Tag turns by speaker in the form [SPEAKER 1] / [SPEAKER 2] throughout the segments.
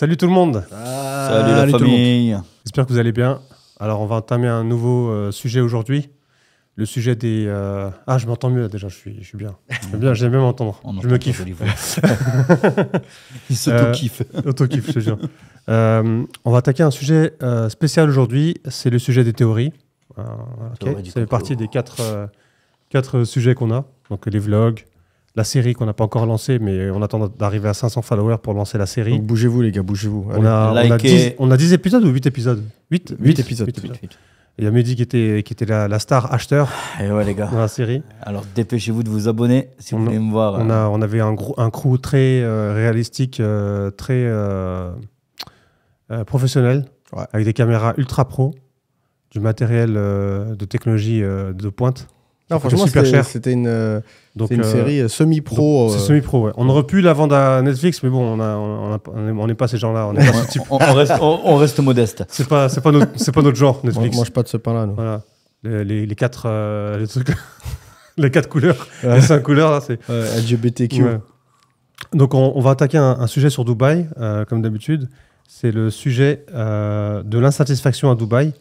[SPEAKER 1] Salut tout le monde. Salut la famille. J'espère que vous allez bien. Alors, on va entamer un nouveau euh, sujet aujourd'hui. Le sujet des. Euh, ah, je m'entends mieux là, déjà, je suis, je suis bien. Je bien, j'aime bien m'entendre. Je me kiffe. Il s'auto-kiffe. Euh, auto kiffe je jure. on va attaquer un sujet spécial aujourd'hui, c'est le sujet des théories. Ça fait partie des quatre, quatre sujets qu'on a. Donc les vlogs, la série qu'on n'a pas encore lancée, mais on attend d'arriver à 500 followers pour lancer la série. Donc bougez-vous, les gars, bougez-vous. On, a, 10, épisodes ou 8 épisodes 8, épisodes. Il y a qui était, qui était la, star acheteur eh ouais, les gars. dans la série. Alors dépêchez-vous de vous abonner si vous voulez me voir. On, a, euh. on avait un, un crew très euh, réalistique, euh, très professionnel, avec des caméras ultra pro, du matériel de technologie de pointe. Non, franchement, cher. C'était une, euh, donc, une euh, série euh, semi-pro. semi-pro, ouais. On aurait pu la vendre à Netflix, mais bon, on n'est on, on pas ces gens-là. On, on, reste, modeste. C'est pas, pas, notre, pas notre genre, Netflix. On mange pas de ce pain-là, nous. Voilà. Les, quatre, les, trucs les quatre couleurs, cinq couleurs, c'est. LGBTQ. Donc, on, va attaquer un, sujet sur Dubaï, comme d'habitude. C'est le sujet de l'insatisfaction à Dubaï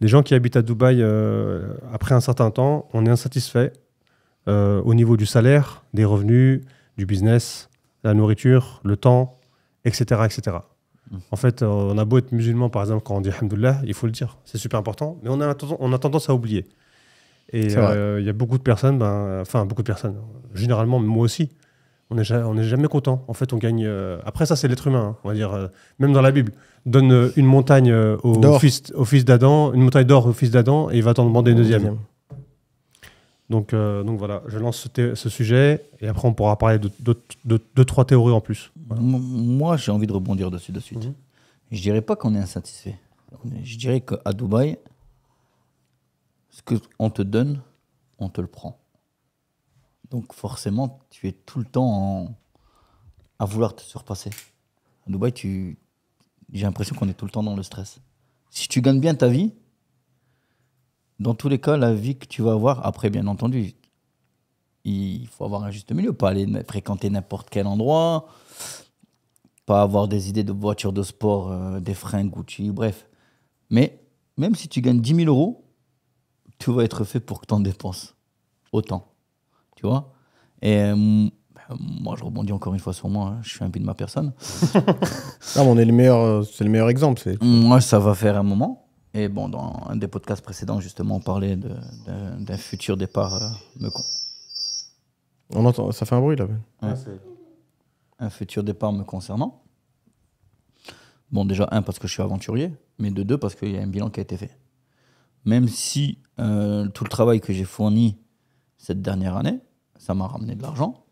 [SPEAKER 1] les gens qui habitent à Dubaï, euh, après un certain temps, on est insatisfait euh, au niveau du salaire, des revenus, du business, la nourriture, le temps, etc. etc. Mm. En fait, euh, on a beau être musulman, par exemple, quand on dit Alhamdoulilah, il faut le dire, c'est super important, mais on a, on a tendance à oublier. Et il y a beaucoup de personnes, ben, enfin beaucoup de personnes, généralement moi aussi, on n'est jamais, content. En fait, on gagne. après, ça, c'est l'être humain, hein, on va dire, même dans la Bible donne euh, une montagne euh, au d'Adam, une montagne d'or au fils d'Adam, et il va t'en demander une deuxième. Donc, euh, donc voilà, je lance ce, sujet,
[SPEAKER 2] et après on pourra parler de deux, trois théories en plus. Moi, j'ai envie de rebondir dessus de suite. Mhm. Je dirais pas qu'on est insatisfait. Je dirais à Dubaï, ce qu'on te donne, on te le prend. Donc forcément, tu es tout le temps à vouloir te surpasser. À Dubaï, tu j'ai l'impression qu'on est tout le temps dans le stress. Si tu gagnes bien ta vie, dans tous les cas, la vie que tu vas avoir, après, bien entendu, il faut avoir un juste milieu, pas aller fréquenter n'importe quel endroit, pas avoir des idées de voitures de sport, euh, des freins Gucci, bref. Mais même si tu gagnes 10 000 euros, tout va être fait pour que tu en dépenses autant. Tu vois euh, moi, je rebondis encore une fois sur moi. Hein. Je suis un peu de ma personne. on est le meilleur, euh, c'est le meilleur exemple. Moi, ça va faire un moment. Et bon, dans un des podcasts précédents, justement, on parlait d'un futur départ euh,
[SPEAKER 3] On entend, ça fait un bruit là. Ben.
[SPEAKER 2] un futur départ me concernant. Bon, déjà, un, parce que je suis aventurier, mais de deux, parce qu'il y a un bilan qui a été fait. Même si euh, tout le travail que j'ai fourni cette dernière année, ça m'a ramené de l'argent,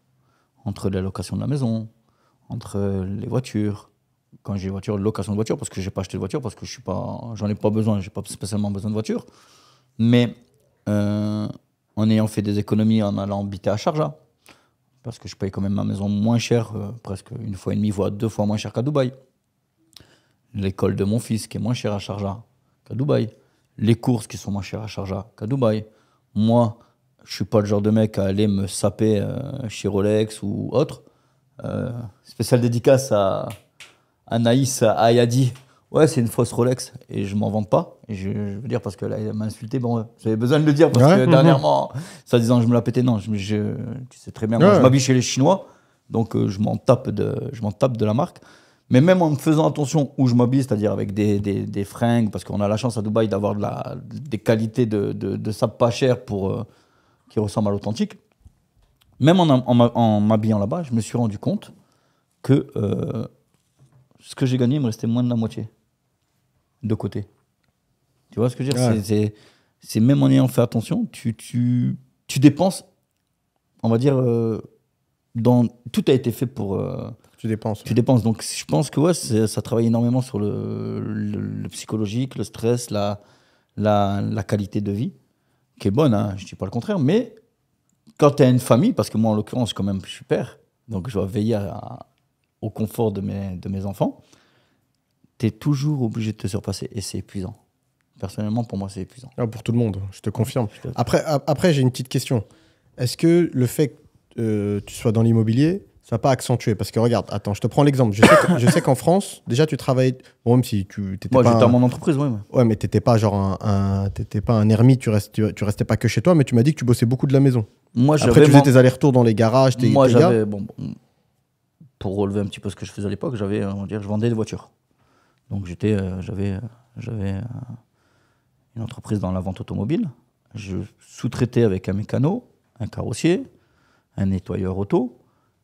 [SPEAKER 2] entre la location de la maison, entre les voitures. Quand j'ai voiture, location de voiture, parce que j'ai pas acheté de voiture, parce que je suis pas, j'en ai pas besoin, j'ai pas spécialement besoin de voiture. Mais euh, en ayant fait des économies en allant habiter à Sharjah, parce que je paye quand même ma maison moins cher, euh, presque une fois et demie, voire deux fois moins cher qu'à Dubaï. L'école de mon fils qui est moins chère à Sharjah qu'à Dubaï. Les courses qui sont moins chères à Sharjah qu'à Dubaï. Moi, je suis pas le genre de mec à aller me saper euh, chez Rolex ou autre. Euh, spéciale dédicace à Anaïs Ayadi. Ouais, c'est une fausse Rolex et je m'en vends pas. je, veux dire parce que là, elle m'a insulté. Bon, j'avais besoin de le dire parce que mhm. dernièrement, ça disant je me la pétais. Non, je, tu sais très bien, moi, je m'habille chez les Chinois, donc euh, je m'en tape de, je m'en tape de la marque. Mais même en me faisant attention où je m'habille, c'est-à-dire avec des, des, fringues, parce qu'on a la chance à Dubaï d'avoir de des qualités de, de, sable pas cher pour euh, ressemble à l'authentique, même en, m'habillant là-bas, je me suis rendu compte que euh, ce que j'ai gagné il me restait moins de la moitié de côté. Tu vois ce que je veux dire C'est même en ayant fait attention, tu, tu, dépenses, on va dire, euh, dans, tout a été fait pour. Euh, tu dépenses. Tu dépenses. Donc je pense que ouais, ça travaille énormément sur le, psychologique, le stress, la, la qualité de vie qui est bonne, hein, je ne dis pas le contraire, mais quand tu as une famille, parce que moi en l'occurrence, quand même, je suis père, donc je dois veiller au confort de mes, enfants, tu es toujours obligé de te surpasser et c'est épuisant. Personnellement, pour moi, c'est épuisant. Ah,
[SPEAKER 3] pour tout le monde, je te confirme. Après, après j'ai une petite question. Est-ce que le fait que euh, tu sois dans l'immobilier, ça n'a pas accentué parce que regarde, attends, je te prends l'exemple. Je sais qu'en France, déjà tu travailles... bon, même si tu étais Moi, pas j'étais dans mon entreprise, ouais. Ouais, mais tu pas genre un, pas un ermite, tu, restes, tu, restais pas que chez toi, mais tu m'as dit que tu bossais beaucoup de la maison. Moi, Après, tu faisais tes allers-retours dans les garages. Tes, Moi, j'avais,
[SPEAKER 2] pour relever un petit peu ce que je faisais à l'époque, j'avais, euh, on je vendais des voitures. Donc j'étais, euh, j'avais, euh, j'avais une entreprise dans la vente automobile. Je sous-traitais avec un mécano, un carrossier, un nettoyeur auto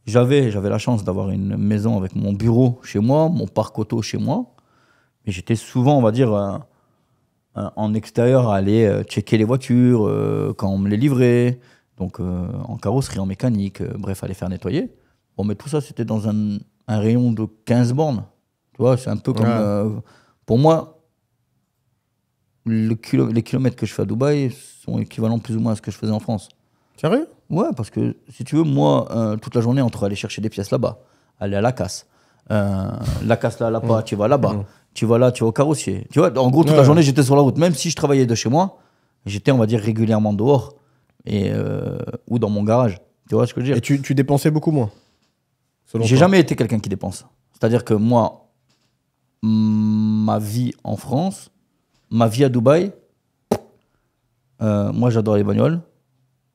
[SPEAKER 2] j'avais, j'avais la chance d'avoir une maison avec mon bureau chez moi, mon parc auto chez moi. Mais j'étais souvent, on va dire, euh, euh, en extérieur à aller euh, checker les voitures quand on me les livrait. Donc en carrosserie, en mécanique, bref, aller faire nettoyer. Bon, mais tout ça, c'était dans un, rayon de 15 bornes. Tu vois, c'est un peu comme. pour moi, les kilomètres que je fais à Dubaï sont équivalents plus ou moins à ce que je faisais en France. Sérieux Ouais, parce que si tu veux, moi, euh, toute la journée, entre aller chercher des pièces là-bas, aller à la casse, euh, la casse là, là-bas, mm. tu vas là-bas, mm. tu vas là, tu vas au carrossier. Tu vois, en gros, toute la journée, j'étais sur la route. Même si je travaillais de chez moi, j'étais, on va dire, régulièrement dehors et, euh, ou dans mon garage. Tu vois ce que je veux dire Et tu, tu dépensais beaucoup moins J'ai jamais été quelqu'un qui dépense. C'est-à-dire que moi, ma vie en France, ma vie à Dubaï, moi, j'adore les bagnoles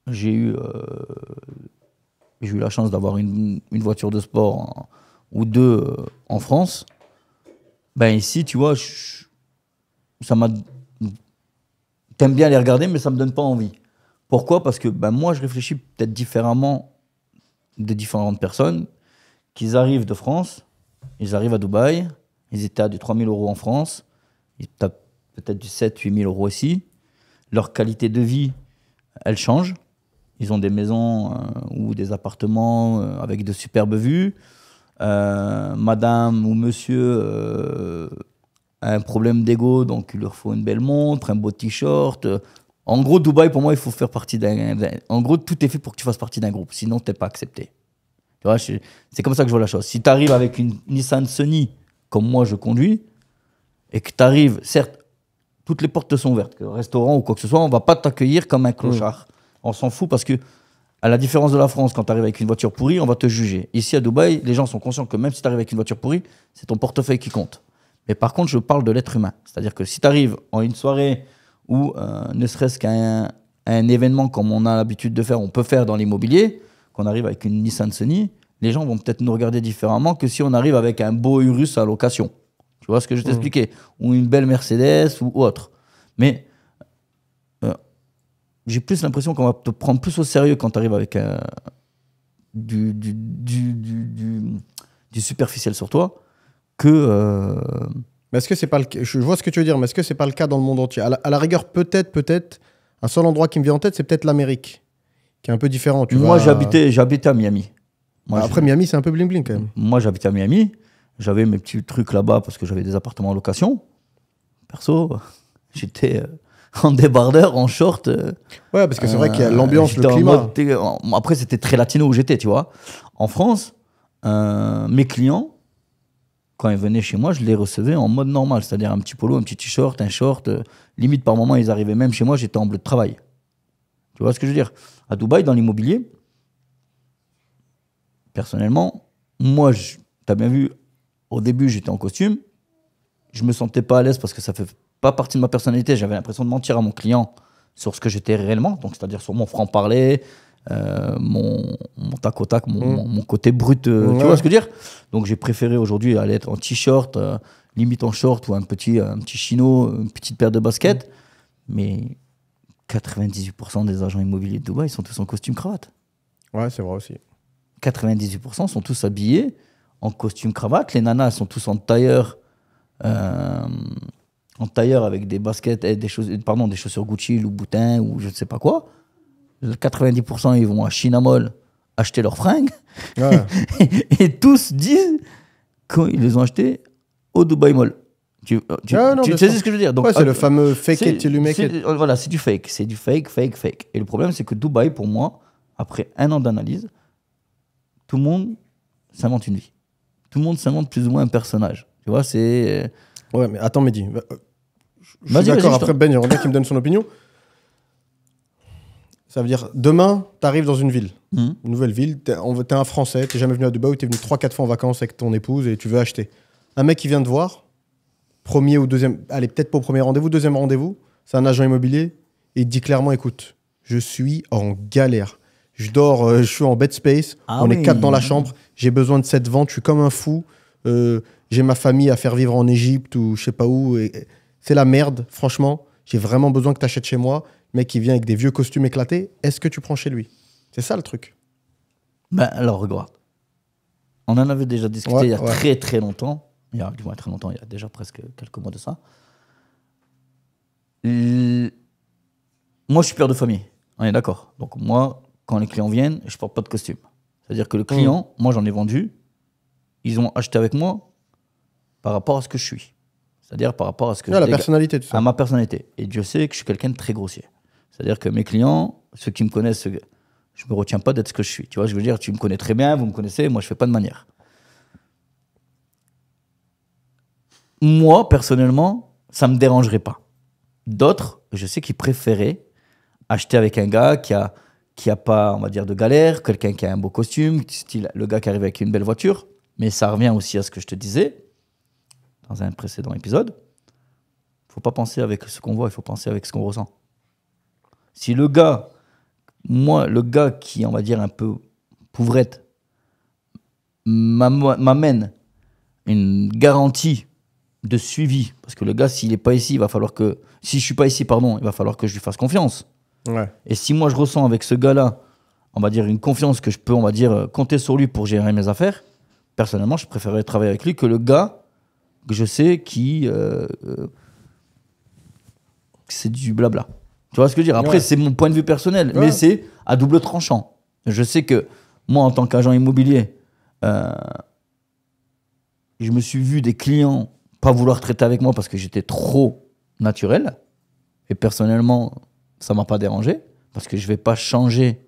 [SPEAKER 2] j'ai eu, euh, j'ai eu la chance d'avoir une, voiture de sport ou deux euh, en France. Ben ici, tu vois, ça m'a. T'aimes bien les regarder, mais ça me donne pas envie. Pourquoi Parce que ben moi, je réfléchis peut-être différemment de différentes personnes qu'ils arrivent de France, ils arrivent à Dubaï, ils étaient à du 3 000 euros en France, ils tapent peut-être du 7 8 000 euros aussi. Leur qualité de vie, elle change. Ils ont des maisons euh, ou des appartements euh, avec de superbes vues. Euh, madame ou monsieur a un problème d'ego, donc il leur faut une belle montre, un beau t-shirt. En gros, Dubaï, pour moi, il faut faire partie d'un. En gros, tout est fait pour que tu fasses partie d'un groupe, sinon t'es pas accepté. Tu vois, c'est comme ça que je vois la chose. Si tu arrives avec une Nissan Sunny, comme moi je conduis, et que tu arrives, certes, toutes les portes sont ouvertes, que restaurant ou quoi que ce soit, on va pas t'accueillir comme un clochard on s'en fout parce que, à la différence de la France, quand tu arrives avec une voiture pourrie, on va te juger. Ici à Dubaï, les gens sont conscients que même si tu arrives avec une voiture pourrie, c'est ton portefeuille qui compte. Mais par contre, je parle de l'être humain. C'est-à-dire que si tu arrives en une soirée ou euh, ne serait-ce qu'à un événement comme on a l'habitude de faire, on peut faire dans l'immobilier, qu'on arrive avec une Nissan Sunny, les gens vont peut-être nous regarder différemment que si on arrive avec un beau Urus à location. Tu vois ce que je mmh. t'expliquais Ou une belle Mercedes ou autre. Mais j'ai plus l'impression qu'on va te prendre plus au sérieux quand tu arrives avec du, superficiel sur toi que.
[SPEAKER 3] Euh, mais est-ce que c'est pas le cas Je vois ce que tu veux dire, mais est-ce que c'est pas le cas dans le monde entier à la, rigueur, peut-être, peut-être, un seul endroit qui me vient en tête, c'est peut-être l'Amérique, qui est un peu différent. Moi, j'habitais,
[SPEAKER 2] j'habitais à Miami. Moi, bah, Après, Miami, c'est un peu bling bling quand même. Moi, j'habitais à Miami. J'avais mes petits trucs là-bas parce que j'avais des appartements en location. Perso, j'étais. Euh, en débardeur, en short. Euh, ouais, parce que c'est vrai qu'il y a euh, l'ambiance, le climat. Euh, après, c'était très latino où j'étais, tu vois. En France, mes clients, quand ils venaient chez moi, je les recevais en mode normal, c'est-à-dire un petit polo, un petit t-shirt, un short. limite, par moment, ils arrivaient même chez moi, j'étais en bleu de travail. Tu vois ce que je veux dire À Dubaï, dans l'immobilier, personnellement, moi, tu as bien vu, au début, j'étais en costume. Je me sentais pas à l'aise parce que ça fait pas partie de ma personnalité. J'avais l'impression de mentir à mon client sur ce que j'étais réellement, donc c'est-à-dire sur mon franc-parler, euh, mon, tac au tac, mon, côté brut, euh, tu vois ce que je veux dire Donc j'ai préféré aujourd'hui aller être en t-shirt, euh, limite en short ou un petit, un petit chino, une petite paire de baskets. Mm. Mais 98% des agents immobiliers de Dubaï sont tous en costume cravate. Ouais, c'est vrai aussi. 98% sont tous habillés en costume cravate. Les nanas elles sont tous en tailleur en tailleur avec des baskets, et des, chaussures, pardon, des chaussures Gucci, Louboutin ou je ne sais pas quoi. 90% ils vont à Chinamol acheter leurs fringues. et tous disent qu'ils les ont achetés au Dubai Mall. Tu, euh, ah, sais ce que je veux dire C'est ah, le fameux fake et tu you make euh, Voilà, c'est du fake. C'est du fake, fake, fake. Et le problème, c'est que Dubaï, pour moi, après un an d'analyse, tout le monde s'invente une vie. Tout le monde s'invente plus ou moins un personnage. Tu vois, c'est. Euh, ouais, mais attends, Mehdi, je suis d'accord. Après,
[SPEAKER 3] Ben, il y en a qui me donne son opinion. Ça veut dire, demain, tu arrives dans une ville, hmm. une nouvelle ville, tu es, un Français, tu jamais venu à Dubaï, tu es venu 3-4 fois en vacances avec ton épouse et tu veux acheter. Un mec qui vient te voir, premier ou deuxième, allez, peut-être pas au premier rendez-vous, deuxième rendez-vous, c'est un agent immobilier, et il dit clairement, écoute, je suis en galère. Je dors, euh, je suis en bed space, ah on est quatre dans la chambre, j'ai besoin de cette vente, je suis comme un fou, euh, j'ai ma famille à faire vivre en Égypte ou je sais pas où. et c'est la merde, franchement, j'ai vraiment besoin que tu achètes chez moi. mais mec qui vient avec des vieux costumes éclatés, est-ce que tu prends chez lui C'est ça le truc.
[SPEAKER 2] Ben alors, regarde. On en avait déjà discuté il y a très très longtemps. Il y a du très longtemps, il y a déjà presque quelques mois de ça. Moi, je suis père de famille. On est d'accord. Donc, moi, quand les clients viennent, je porte pas de costume. C'est-à-dire que le hmm. client, moi, j'en ai vendu. Ils ont acheté avec moi par rapport à ce que je suis. C'est-à-dire par rapport à ce que. la personnalité, À ma personnalité. Et Dieu sais que je suis quelqu'un de très grossier. C'est-à-dire que mes clients, ceux qui me connaissent, je me retiens pas d'être ce que je suis. Tu vois, je veux dire, tu me connais très bien, vous me connaissez, moi je fais pas de manière. Moi, personnellement, ça me dérangerait pas. D'autres, je sais qu'ils préféraient acheter avec un gars qui a qui a pas, on va dire, de galère, quelqu'un qui a un beau costume, le gars qui arrive avec une belle voiture. Mais ça revient aussi à ce que je te disais dans un précédent épisode, il faut pas penser avec ce qu'on voit, il faut penser avec ce qu'on ressent. Si le gars, moi, le gars qui, on va dire, un peu pauvrette, m'amène une garantie de suivi, parce que le gars, s'il n'est pas ici, il va falloir que. Si je suis pas ici, pardon, il va falloir que je lui fasse confiance. Et si moi, je ressens avec ce gars-là, on va dire, une confiance que je peux, on va dire, compter sur lui pour gérer mes affaires, personnellement, je préférerais travailler avec lui que le gars je sais qui. Euh, euh, c'est du blabla. Tu vois ce que je veux dire Après, c'est mon point de vue personnel, mais c'est à double tranchant. Je sais que moi, en tant qu'agent immobilier, euh, je me suis vu des clients pas vouloir traiter avec moi parce que j'étais trop naturel. Et personnellement, ça ne m'a pas dérangé parce que je ne vais pas changer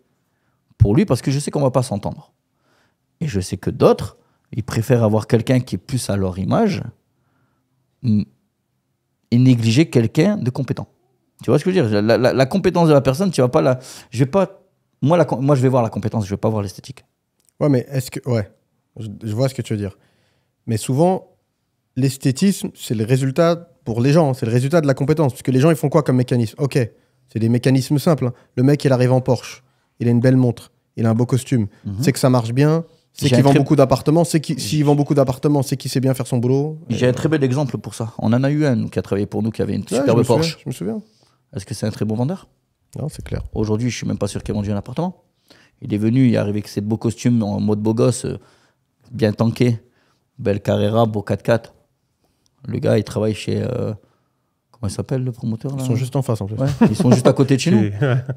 [SPEAKER 2] pour lui parce que je sais qu'on va pas s'entendre. Et je sais que d'autres, ils préfèrent avoir quelqu'un qui est plus à leur image et négliger quelqu'un de compétent. Tu vois ce que je veux dire la, compétence de la personne, tu vas pas la. Je pas. Moi, la, moi, je vais voir la compétence, je vais pas voir l'esthétique. Ouais, mais est-ce que. Ouais, je, vois ce que tu veux dire. Mais souvent,
[SPEAKER 3] l'esthétisme, c'est le résultat pour les gens, c'est le résultat de la compétence. Parce que les gens, ils font quoi comme mécanisme Ok, c'est des mécanismes simples. Hein. Le mec, il arrive en Porsche, il a une belle montre, il a un beau costume, mhm. c'est que ça marche bien, c'est qu'il vend beaucoup d'appartements. C'est qu'il s'il vend beaucoup d'appartements, c'est qu'il sait bien faire son boulot. J'ai un
[SPEAKER 2] très bel exemple pour ça. On en a eu un qui a travaillé pour nous, qui avait une superbe Porsche. je me souviens. Est-ce que c'est un très bon vendeur Non, c'est clair. Aujourd'hui, je suis même pas sûr qu'il a vendu un appartement. Il est venu, il est arrivé avec ses beaux costumes en mode beau gosse, euh, bien tanké, belle Carrera, beau 4x4. Le gars, il travaille chez. Euh, comment il s'appelle le promoteur Ils sont juste en face en plus. ils sont juste à côté de chez nous.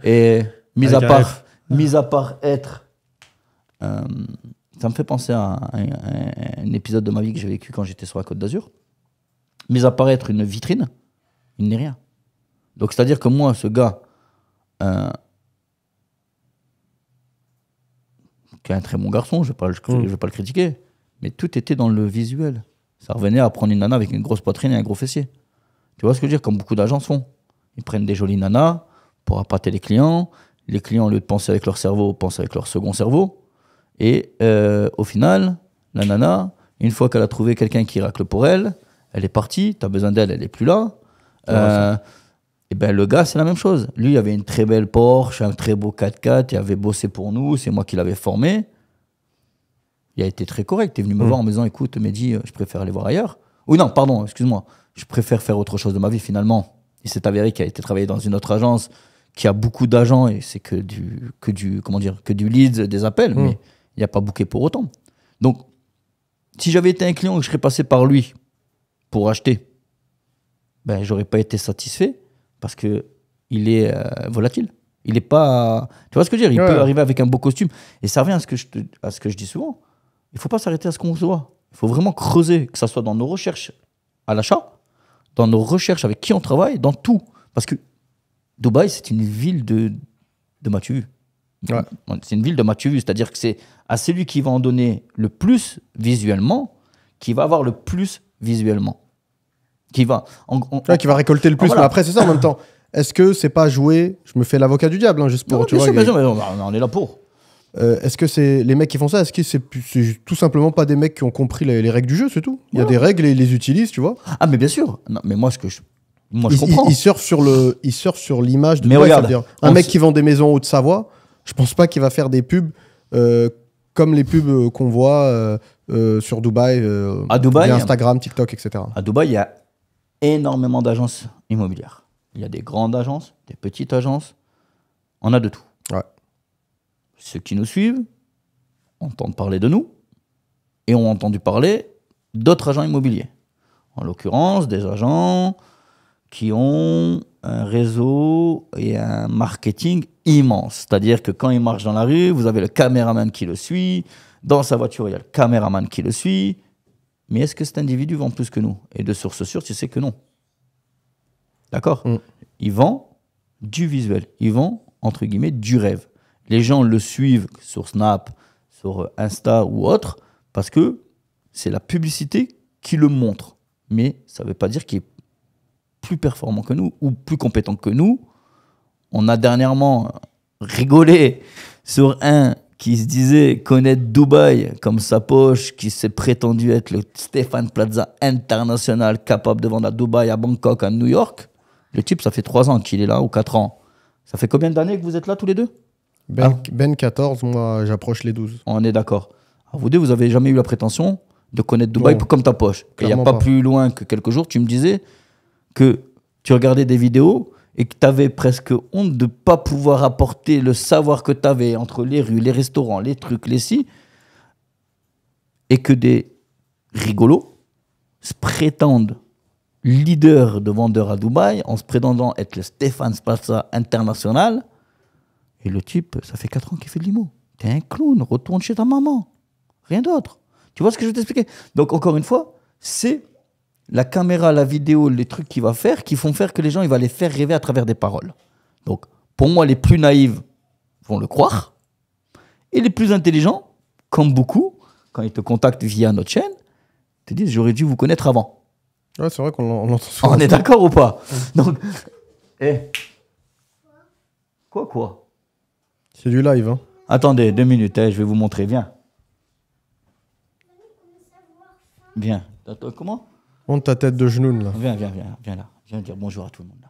[SPEAKER 2] Et mis à, part, mis à part être. Euh, ça me fait penser à un, épisode de ma vie que j'ai vécu quand j'étais sur la Côte d'Azur. Mais apparaître une vitrine, il n'est rien. Donc c'est-à-dire que moi, ce gars, euh, qui est un très bon garçon, je ne vais, pas le, mm. vais pas le critiquer, mais tout était dans le visuel. Ça revenait à prendre une nana avec une grosse poitrine et un gros fessier. Tu vois ce que je veux dire Comme beaucoup d'agents font. Ils prennent des jolies nanas pour appâter les clients. Les clients, au lieu de penser avec leur cerveau, pensent avec leur second cerveau. Et euh, au final, la nana, une fois qu'elle a trouvé quelqu'un qui racle pour elle, elle est partie, tu as besoin d'elle, elle n'est plus là. Euh, et ben le gars, c'est la même chose. Lui, il avait une très belle Porsche, un très beau 4x4, il avait bossé pour nous, c'est moi qui l'avais formé. Il a été très correct. Il est venu me mm. voir en me disant Écoute, Mehdi, euh, je préfère aller voir ailleurs. Ou non, pardon, excuse-moi. Je préfère faire autre chose de ma vie finalement. Il s'est avéré qu'il a été travaillé dans une autre agence qui a beaucoup d'agents et c'est que du, que du, comment dire, que du lead, des appels. Mm. Mais il n'y a pas bouquet pour autant. Donc, si j'avais été un client et que je serais passé par lui pour acheter, ben j'aurais pas été satisfait parce que il est euh, volatile. Il n'est pas. Tu vois ce que je veux dire Il peut arriver avec un beau costume. Et ça revient à ce que je, à ce que je dis souvent. Il ne faut pas s'arrêter à ce qu'on voit. Il faut vraiment creuser, que ce soit dans nos recherches à l'achat, dans nos recherches avec qui on travaille, dans tout. Parce que Dubaï, c'est une ville de, de c'est une ville de Mathieu vu, c'est-à-dire que c'est à celui qui va en donner le plus visuellement, qui va avoir le plus visuellement. Qui va, qui va récolter le ah, plus. Mais bah, après, c'est ça en même
[SPEAKER 3] temps. Est-ce que c'est pas jouer Je me fais l'avocat du diable, hein, juste pour. tu vois, mais
[SPEAKER 2] on est là pour.
[SPEAKER 3] Euh, est-ce que c'est les mecs qui font ça Est-ce que c'est tout simplement pas des mecs qui ont compris les, règles du jeu, c'est tout Il y a des règles et ils les utilisent, tu vois Ah, mais bien sûr.
[SPEAKER 2] mais moi, ce que je, moi, comprends. Ils
[SPEAKER 3] surfent sur il sur l'image de. Mais un mec qui vend des maisons en Haute-Savoie je pense pas qu'il va faire des pubs euh, comme les pubs euh, qu'on voit euh, sur Dubaï, Instagram, TikTok, etc.
[SPEAKER 2] À Dubaï, il y a énormément d'agences immobilières. Il y a des grandes agences, des petites agences. On a de tout. Ceux qui nous suivent entendent parler de nous et ont entendu parler d'autres agents immobiliers. En l'occurrence, des agents qui ont un réseau et un marketing immense. C'est-à-dire que quand il marche dans la rue, vous avez le caméraman qui le suit, dans sa voiture, il y a le caméraman qui le suit. Mais est-ce que cet individu vend plus que nous Et de source sûre, tu sais que non. D'accord mm. Il vend du visuel, il vend, entre guillemets, du rêve. Les gens le suivent sur Snap, sur euh, Insta ou autre, parce que c'est la publicité qui le montre. Mais ça ne veut pas dire qu'il est plus performants que nous ou plus compétents que nous. On a dernièrement rigolé sur un qui se disait connaître Dubaï comme sa poche, qui s'est prétendu être le Stéphane Plaza international capable de vendre à Dubaï, à Bangkok, à New York. Le type, ça fait trois ans qu'il est là, ou quatre ans. Ça fait combien d'années que vous êtes là tous les deux ben, 14, ah. ben moi j'approche les 12. On est d'accord. Vous deux, vous avez jamais eu la prétention de connaître Dubaï comme ta poche. Il n'y a pas, plus loin que quelques jours, tu me disais, que tu regardais des vidéos et que tu avais presque honte de pas pouvoir apporter le savoir que tu avais entre les rues, les restaurants, les trucs, les si, et que des rigolos se prétendent leader de vendeurs à Dubaï en se prétendant être le Stéphane Spassa international. Et le type, ça fait 4 ans qu'il fait de l'IMO. T'es un clown, retourne chez ta maman. Rien d'autre. Tu vois ce que je vais t'expliquer Donc, encore une fois, c'est la caméra, la vidéo, les trucs qu'il va faire, qui font faire que les gens, il va les faire rêver à travers des paroles. Donc, pour moi, les plus naïves vont le croire. Et les plus intelligents, comme beaucoup, quand ils te contactent via notre chaîne, te disent j'aurais dû vous connaître avant.
[SPEAKER 3] Ouais, c'est vrai qu'on l'entend souvent. On est d'accord ou pas Donc,
[SPEAKER 2] eh. Quoi, quoi C'est du live, hein. Attendez, deux minutes, eh, je vais vous montrer, viens. Viens. Comment Monte ta tête de genoux là. Viens, viens, viens, viens là. Viens dire bonjour à tout le monde là.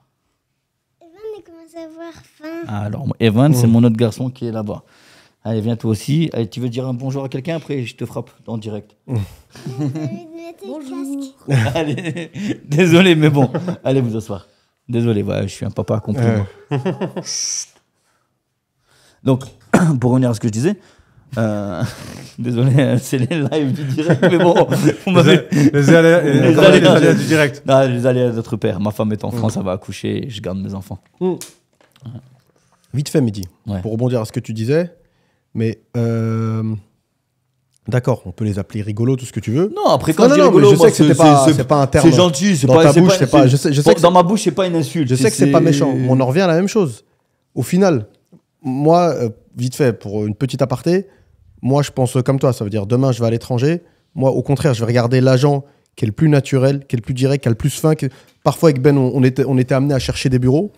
[SPEAKER 2] Evan, il commence à avoir faim. Ah, alors, Evan, c'est mm. mon autre garçon qui est là-bas. Allez, viens toi aussi. Allez, tu veux dire un bonjour à quelqu'un après je te frappe en direct. bonjour. Allez, désolé, mais bon, allez vous asseoir. Désolé, voilà je suis un papa accompli. Donc, pour revenir à ce que je disais, euh... Désolé, c'est les lives du direct, mais bon. On les, les, du direct. Non, ah, les aléas notre père. Ma femme est en France, elle mm. va accoucher, je garde mes enfants. Mm.
[SPEAKER 3] Vite fait, Midi, pour rebondir à ce que tu disais, mais. Euh, d'accord, on peut les appeler rigolos, tout ce que tu veux. Non, après quand je dis rigolo, je sais que c'est pas un terme. C'est gentil, c'est pas, ta bouche, pas. Je sais, que dans ma bouche, c'est pas une insulte. Je sais que c'est pas méchant. On en revient à la même chose. Au final, euh, moi, euh, vite fait, pour une petite aparté, moi, je pense comme toi, ça veut dire demain, je vais à l'étranger. Moi, au contraire, je vais regarder l'agent qui est le plus naturel, qui est le plus direct, qui a le plus fin. Parfois, avec Ben, on, était, on était amené à chercher des bureaux.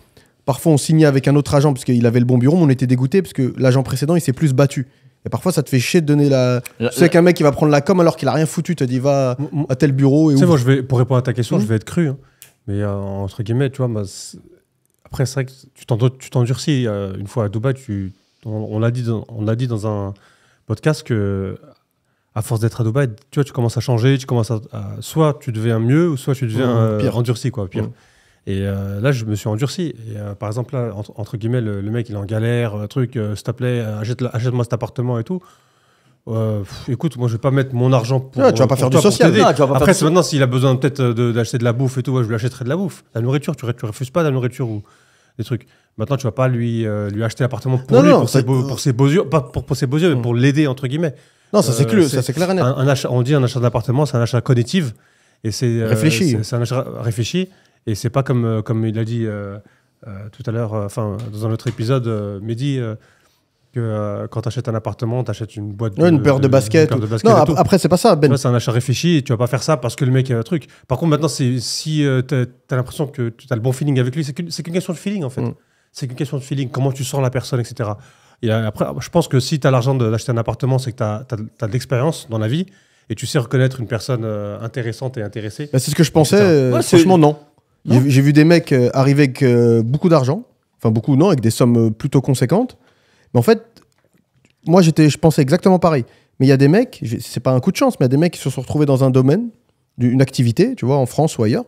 [SPEAKER 3] Parfois, on signait avec un autre agent parce qu'il avait le bon bureau, mais on était dégoûté parce que l'agent précédent, il s'est plus battu. Et parfois, ça te fait chier de donner la. tu sais qu'un mec, il va prendre la com alors qu'il a rien foutu. Tu te dit, va à tel bureau. Et c'est moi, je
[SPEAKER 1] vais, pour répondre à ta question, je mmh. vais être cru. Hein. Mais euh, entre guillemets, tu vois, après, c'est vrai que tu t'endurcis. Euh, une fois à Dubaï, tu, on, l'a dit, on l'a dit dans un podcast que à force d'être à Dubaï, tu vois, tu commences à changer, tu commences à, soit tu deviens mieux, ou soit tu deviens mmh, euh, endurci, quoi, pire. Mmh. Et euh, là, je me suis endurci. Et, euh, par exemple, là, entre, guillemets, le, mec, il est en galère, truc, s'il te plaît, achète-moi cet appartement et tout. écoute, moi, je vais pas mettre mon argent pour. Ah, tu vas pas faire du social. Après, maintenant, s'il a besoin peut-être d'acheter de, la bouffe et tout, je lui achèterai de la bouffe. La nourriture, tu, refuses pas la nourriture ou des trucs. Maintenant, tu vas pas lui, euh, lui acheter l'appartement pour lui, pour, ses beaux, yeux, pas pour, pour ses beaux yeux, mais mm. pour l'aider, entre guillemets. Non, ça c'est euh, clair, ça c'est clair. Un, achat, on dit un achat d'appartement, c'est un achat cognitif. Et c'est, euh, réfléchi. C'est, un achat réfléchi. Et c'est pas comme, comme il a dit tout à l'heure, enfin, dans un autre épisode, Mehdi, euh, quand tu achètes un appartement, tu achètes une boîte de, une paire de, baskets. Basket non, après, c'est pas ça, Ben. C'est un achat réfléchi et tu vas pas faire ça parce que le mec a un truc. Par contre, maintenant, si euh, t'as tu as, l'impression que tu as le bon feeling avec lui, c'est qu'une question de feeling en fait. Mm. C'est qu'une question de feeling, comment tu sens la personne, etc. après, je pense que si tu as l'argent d'acheter un appartement, c'est que tu as, de l'expérience dans la vie et tu sais reconnaître une personne euh, intéressante et intéressée. Ben, c'est ce que je pensais. franchement, non.
[SPEAKER 3] non J'ai vu des mecs arriver avec beaucoup d'argent, enfin beaucoup, non, avec des sommes plutôt conséquentes en fait, moi, j'étais, je pensais exactement pareil. Mais il y a des mecs, c'est pas un coup de chance, mais il y a des mecs qui se sont retrouvés dans un domaine, une activité, tu vois, en France ou ailleurs.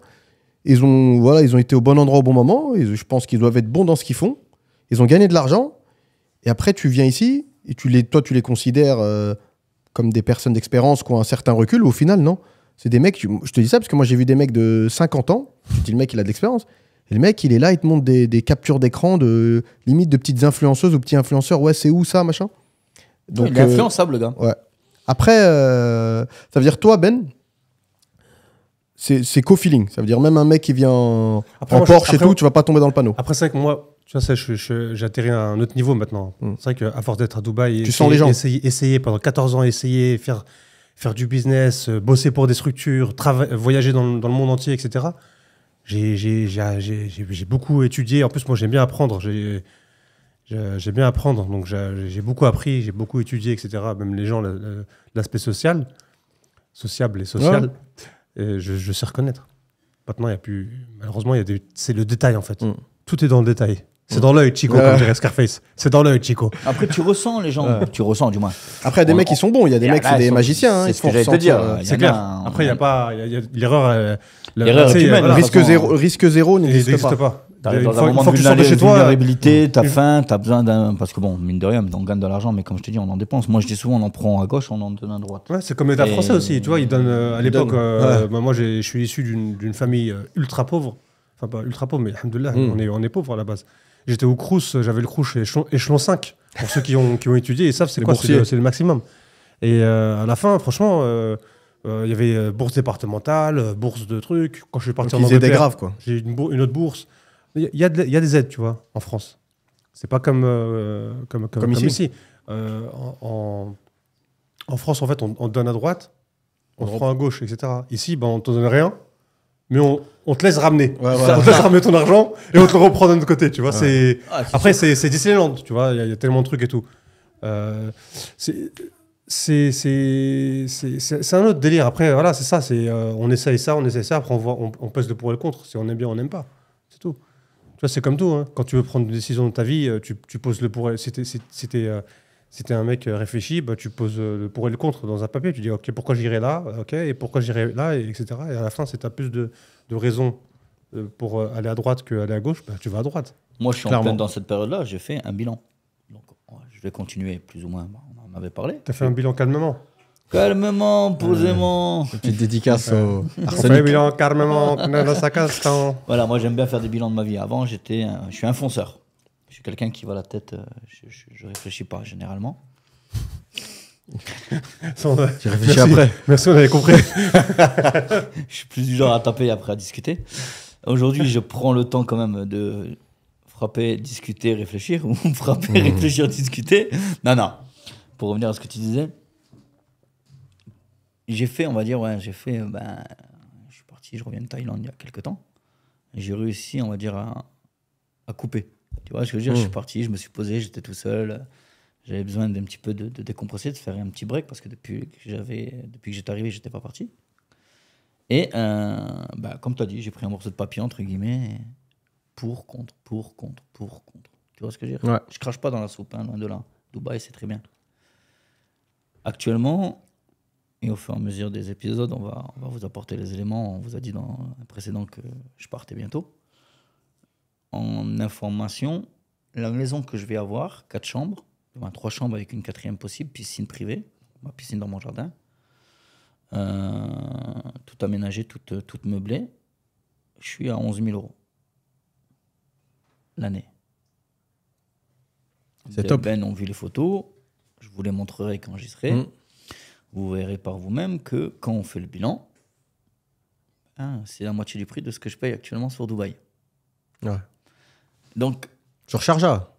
[SPEAKER 3] Ils ont, voilà, ils ont été au bon endroit au bon moment. Et je pense qu'ils doivent être bons dans ce qu'ils font. Ils ont gagné de l'argent. Et après, tu viens ici et tu les, toi, tu les considères euh, comme des personnes d'expérience qui ont un certain recul. Au final, non. C'est des mecs, je te dis ça parce que moi, j'ai vu des mecs de 50 ans. Je dis, le mec, il a de l'expérience. Et le mec, il est là, il te montre des, captures d'écran de limite de petites influenceuses ou petits influenceurs. Ouais, c'est où ça, machin Donc, Il est euh, influençable, le gars. Ouais. Après, euh, ça veut dire, toi, Ben, c'est co-feeling. Ça veut dire, même un mec qui vient en, Porsche et tout, tu vas pas tomber dans le panneau. Après,
[SPEAKER 1] c'est vrai que moi, tu vois, j'atterris à un autre niveau maintenant. Hmm. C'est vrai qu'à force d'être à Dubaï, tu sens les gens. Essayer, pendant 14 ans, essayer, faire, faire du business, euh, bosser pour des structures, voyager dans, dans le monde entier, etc j'ai beaucoup étudié. En plus, moi, j'aime bien apprendre. J'ai j'aime bien apprendre. Donc, j'ai beaucoup appris, j'ai beaucoup étudié, etc. Même les gens, l'aspect social, sociable et social, je, sais reconnaître. Maintenant, il y a plus. Malheureusement, il C'est le détail, en fait. Mm. Tout est dans le détail. C'est mm. dans l'œil, Chico, comme dirait Scarface. C'est dans l'œil, Chico. Après, tu ressens les gens. Tu ressens, du moins. Après, il y a des mecs qui sont bons. Il y a des mecs, sont des magiciens. Hein. c'est ce que j'allais te dire. Euh, c'est clair. Après, il y a pas. L'erreur, euh,
[SPEAKER 2] L'erreur est humaine. risque,
[SPEAKER 3] zéro, risque zéro n'existe pas. pas. T'arrives dans un moment de vulnérabilité,
[SPEAKER 2] t'as faim, t'as besoin d'un. Parce que bon, mine de rien, on gagne de l'argent, mais comme je te dis, on en dépense. Moi, je dis souvent, on en prend à gauche, on en donne à droite. Ouais, c'est comme l'État français aussi. Tu vois, ils donnent euh, à l'époque. Euh,
[SPEAKER 1] bah, moi, je suis issu d'une famille euh, ultra pauvre. Enfin, pas ultra pauvre, mais alhamdoulilah, là, hmm. on, est, on est pauvre à la base. J'étais au Crous, j'avais le Crous échelon, échelon 5. Pour ceux qui ont, qui ont étudié, ils savent c'est c'est le, maximum. Et à la fin, franchement. Euh, il y avait euh, bourse départementale, euh, bourse de trucs. Quand je suis parti en Angleterre, des graves, quoi. j'ai une, une, autre bourse. Il y, y, a des aides, tu vois, en France. C'est pas comme, comme, comme, ici. ici. en, en, France, en fait, on, on donne à droite, on, te prend à gauche, etc. Ici, ben, on te donne rien, mais on, on te laisse ramener. On te laisse ramener ton argent et on te le reprend de autre côté, tu vois. Ah, c'est... Après, c'est, c'est Disneyland, tu vois, il y, a tellement de trucs et tout. c'est c'est c'est un autre délire. Après, voilà, c'est ça. C'est euh, on essaye ça, on essaye ça. Après, on on, pèse le pour et le contre. Si on aime bien, on n'aime pas. C'est tout. Tu vois, c'est comme tout. Hein. Quand tu veux prendre une décision de ta vie, euh, tu, poses le pour et c'était c'était c'était un mec euh, réfléchi. Bah, tu poses le pour et le contre dans un papier. Tu dis ok, pourquoi j'irai là Ok, et pourquoi j'irai là, et, etc. Et à la fin, c'est as plus de, de raisons pour aller à droite qu'aller à gauche. Bah, tu vas à droite. Moi, je suis en pleine dans
[SPEAKER 2] cette période-là. J'ai fait un bilan. Donc, je vais continuer plus ou moins avait parlé. T'as fait un bilan calmement Calmement, posément. Petite dédicace au Arsenic. On fait bilan calmement, Voilà, moi j'aime bien faire des bilans de ma vie. Avant, j'étais, je suis un fonceur. Je suis quelqu'un qui voit la tête, euh, je, réfléchis pas généralement.
[SPEAKER 1] Sans, euh, réfléchis merci, après. Merci, on avait compris.
[SPEAKER 2] je suis plus du genre à taper et après à discuter. Aujourd'hui, je prends le temps quand même de frapper, discuter, réfléchir, ou frapper, hmm. réfléchir, discuter. Non, non pour revenir à ce que tu disais, j'ai fait, on va dire, ouais, j'ai fait, ben, je suis parti, je reviens de Thaïlande il y a quelques temps. J'ai réussi, on va dire, à, à couper. Tu vois ce que je veux dire Je suis mmh. parti, je me suis posé, j'étais tout seul. J'avais besoin d'un petit peu de, de, décompresser, de faire un petit break parce que depuis que j'avais, depuis que j'étais arrivé, j'étais pas parti. Et euh, ben, comme tu as dit, j'ai pris un morceau de papier entre guillemets pour contre, pour contre, pour contre. Tu vois ce que je veux dire Je Je crache pas dans la soupe, hein, loin de là. Dubaï, c'est très bien. Actuellement, et au fur et à mesure des épisodes, on va, vous apporter les éléments. On vous a dit dans un précédent que je partais bientôt. En information, la maison que je vais avoir, quatre chambres, trois chambres avec une quatrième possible, piscine privée, ma piscine dans mon jardin, euh, tout aménagé, euh, tout, meublé, je suis à 11 000 euros l'année. C'est top. Ben on vu les photos, je vous les montrerai quand j'y serai. Mm. Vous verrez par vous-même que quand on fait le bilan, ah, c'est la moitié du prix de ce que je paye actuellement sur Dubaï. Donc. Sur Charja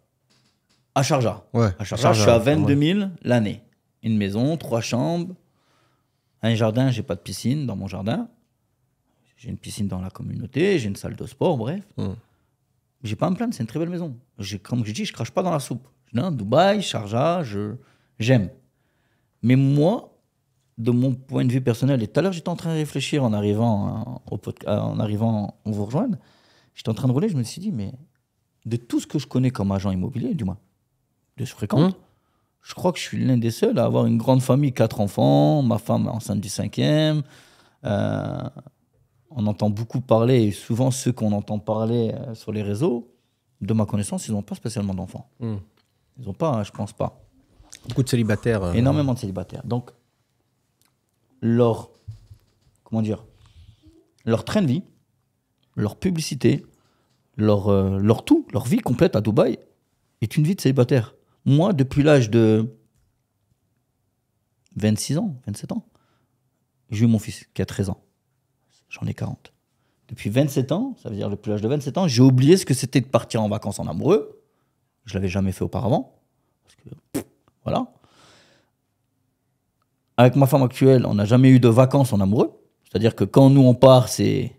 [SPEAKER 2] À Charja. Ouais, à je suis à 22 000 l'année. Une maison, trois chambres, un jardin, j'ai pas de piscine dans mon jardin. J'ai une piscine dans la communauté, j'ai une salle de sport, bref. Mm. J'ai pas un plan, c'est une très belle maison. Comme je dis, je crache pas dans la soupe. Non, Dubaï, Sharjah, j'aime. Mais moi, de mon point de vue personnel, et tout à l'heure j'étais en train de réfléchir en arrivant, euh, au podcast, euh, en arrivant, on vous Rejoindre, j'étais en train de rouler, je me suis dit, mais de tout ce que je connais comme agent immobilier, du moins, de ce fréquent, hum. je crois que je suis l'un des seuls à avoir une grande famille, quatre enfants, ma femme enceinte du cinquième. Euh, on entend beaucoup parler, et souvent ceux qu'on entend parler sur les réseaux, de ma connaissance, ils n'ont pas spécialement d'enfants. Hum. Ils n'ont pas, je hein, je pense pas. Beaucoup de célibataires. Euh, Énormément de célibataires. Donc, leur. Comment dire Leur train de vie, leur publicité, leur, euh, leur tout, leur vie complète à Dubaï est une vie de célibataire. Moi, depuis l'âge de 26 ans, 27 ans, j'ai eu mon fils qui a 13 ans. J'en ai 40. Depuis 27 ans, ça veut dire depuis l'âge de 27 ans, j'ai oublié ce que c'était de partir en vacances en amoureux. Je l'avais jamais fait auparavant. voilà. Avec ma femme actuelle, on n'a jamais eu de vacances en amoureux. C'est-à-dire que quand nous on part, c'est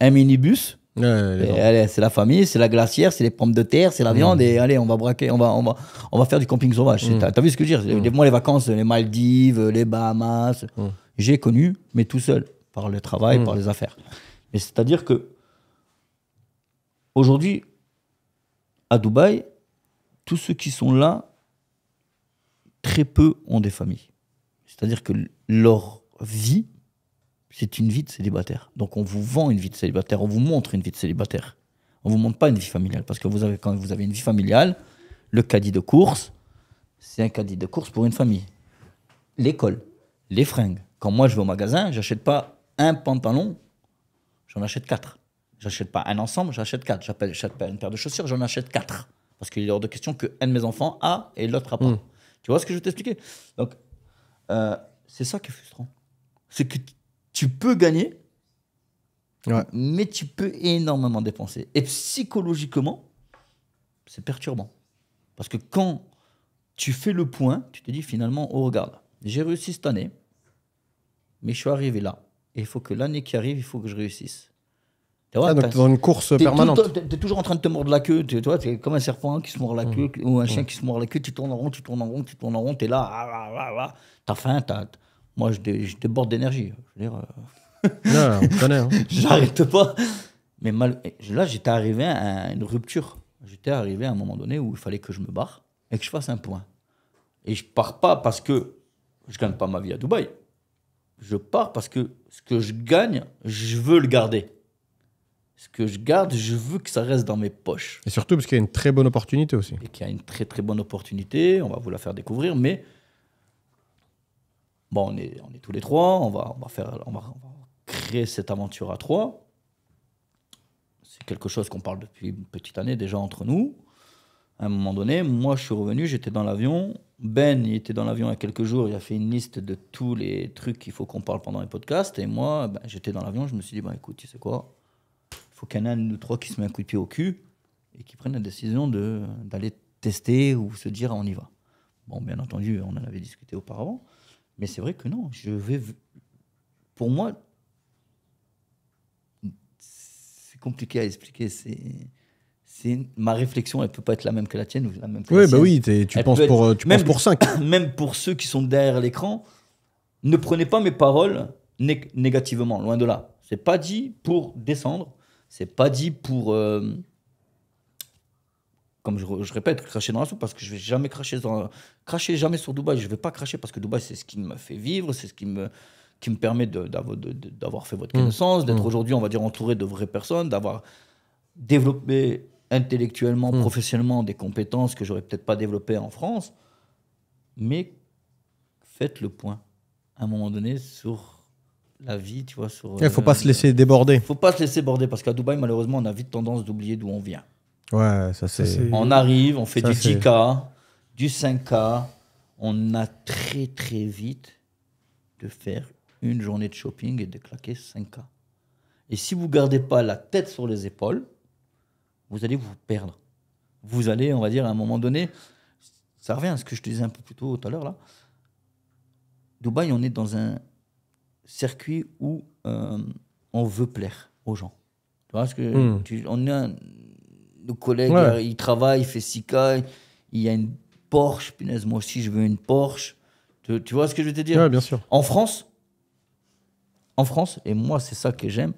[SPEAKER 2] un minibus. c'est la famille, c'est la glacière, c'est les pommes de terre, c'est la viande et allez, on va braquer, on va, on va, on va faire du camping sauvage. Mm. tu T'as vu ce que je veux dire mm. Moi, les vacances, les Maldives, les Bahamas, mm. j'ai connu, mais tout seul, par le travail, par les affaires. Mais c'est-à-dire que aujourd'hui, à Dubaï, tous ceux qui sont là, très peu ont des familles. C'est-à-dire que leur vie, c'est une vie de célibataire. Donc on vous vend une vie de célibataire, on vous montre une vie de célibataire. On vous montre pas une vie familiale, parce que vous avez, quand vous avez une vie familiale, le caddie de course, c'est un caddie de course pour une famille. L'école, les fringues. Quand moi je vais au magasin, j'achète pas un pantalon, j'en achète quatre. J'achète pas un ensemble, j'achète quatre. J'achète pas une paire de chaussures, j'en achète quatre. Parce qu'il est hors de question qu'un de mes enfants a et l'autre a pas. Hmm. Tu vois ce que je veux t'expliquer Donc, euh, c'est ça qui est frustrant. C'est que tu peux gagner, mais tu peux énormément dépenser. Et psychologiquement, c'est perturbant. Parce que quand tu fais le point, tu te dis finalement, oh regarde, j'ai réussi cette année, mais je suis arrivé là. Et il faut que l'année qui arrive, il faut que je réussisse.
[SPEAKER 3] Ah, dans une course permanente.
[SPEAKER 2] Tu es toujours en train de te mordre la queue, tu vois, es comme un serpent qui se mord la mmh. queue, ou un chien mmh. qui se mord la queue, tu tournes en rond, tu tournes en rond, tu tournes en rond, tu es là, ah, ah, t'as faim, moi je, déborde d'énergie. Je veux dire, euh. non, on connaît. Hein. J'arrête pas. Mais là, j'étais arrivé à une rupture. J'étais arrivé à un moment donné où il fallait que je me barre et que je fasse un point. Et je pars pas parce que je gagne pas ma vie à Dubaï. Je pars parce que ce que je gagne, je veux le garder ce que je garde, je veux que ça reste dans mes poches. Et surtout parce qu'il y a une très bonne opportunité aussi. Et qu'il y a une très très bonne opportunité, on va vous la faire découvrir, mais bon, on est, on est tous les trois, on va, on va, faire, on va, créer cette aventure à trois. C'est quelque chose qu'on parle depuis une petite année déjà entre nous. À un moment donné, moi je suis revenu, j'étais dans l'avion. Ben, il était dans l'avion il y a quelques jours, il a fait une liste de tous les trucs qu'il faut qu'on parle pendant les podcasts. Et moi, ben, j'étais dans l'avion, je me suis dit, ben, écoute, tu sais quoi faut qu'il y ou trois qui se met un coup de pied au cul et qui prennent la décision d'aller tester ou se dire ah, on y va. Bon, bien entendu, on en avait discuté auparavant, mais c'est vrai que non, je vais. Pour moi, c'est compliqué à expliquer. C'est ma réflexion, elle peut pas être la même que la tienne ou la même. Que bah oui, bah euh, oui, tu, penses, pour, tu même, pour Même pour ceux qui sont derrière l'écran, ne prenez pas mes paroles négativement, loin de là. C'est pas dit pour descendre, c'est pas dit pour. Euh, comme je, répète, cracher dans la soupe parce que je vais jamais cracher dans, cracher jamais sur Dubaï. Je vais pas cracher parce que Dubaï, c'est ce qui me fait vivre, c'est ce qui me qui me permet d'avoir fait votre mmh. connaissance, d'être mmh. aujourd'hui, on va dire, entouré de vraies personnes, d'avoir développé intellectuellement, mmh. professionnellement des compétences que j'aurais peut-être pas développées en France. Mais faites le point à un moment donné sur la vie, tu vois. Sur, Il eh, ne euh, faut pas se laisser déborder. Il faut pas se laisser border parce qu'à Dubaï, malheureusement, on a vite tendance d'oublier d'où on vient.
[SPEAKER 3] Ouais, ça c'est. On
[SPEAKER 2] arrive, on fait du 6 k du 5K. On a très très vite de faire une journée de shopping et de claquer 5K. Et si vous gardez pas la tête sur les épaules, vous allez vous perdre. Vous allez, on va dire, à un moment donné, ça revient à ce que je te disais un peu plus tôt tout à l'heure là. Dubaï, on est dans un circuit où euh, on veut plaire aux gens. Tu vois, ce que hmm. tu, on a nos collègues, ils travaillent, fait 6K, il y a une Porsche, punaise, moi aussi je veux une Porsche. Tu, vois ce que je veux te dire bien sûr. En France, en France, et moi c'est ça que j'aime,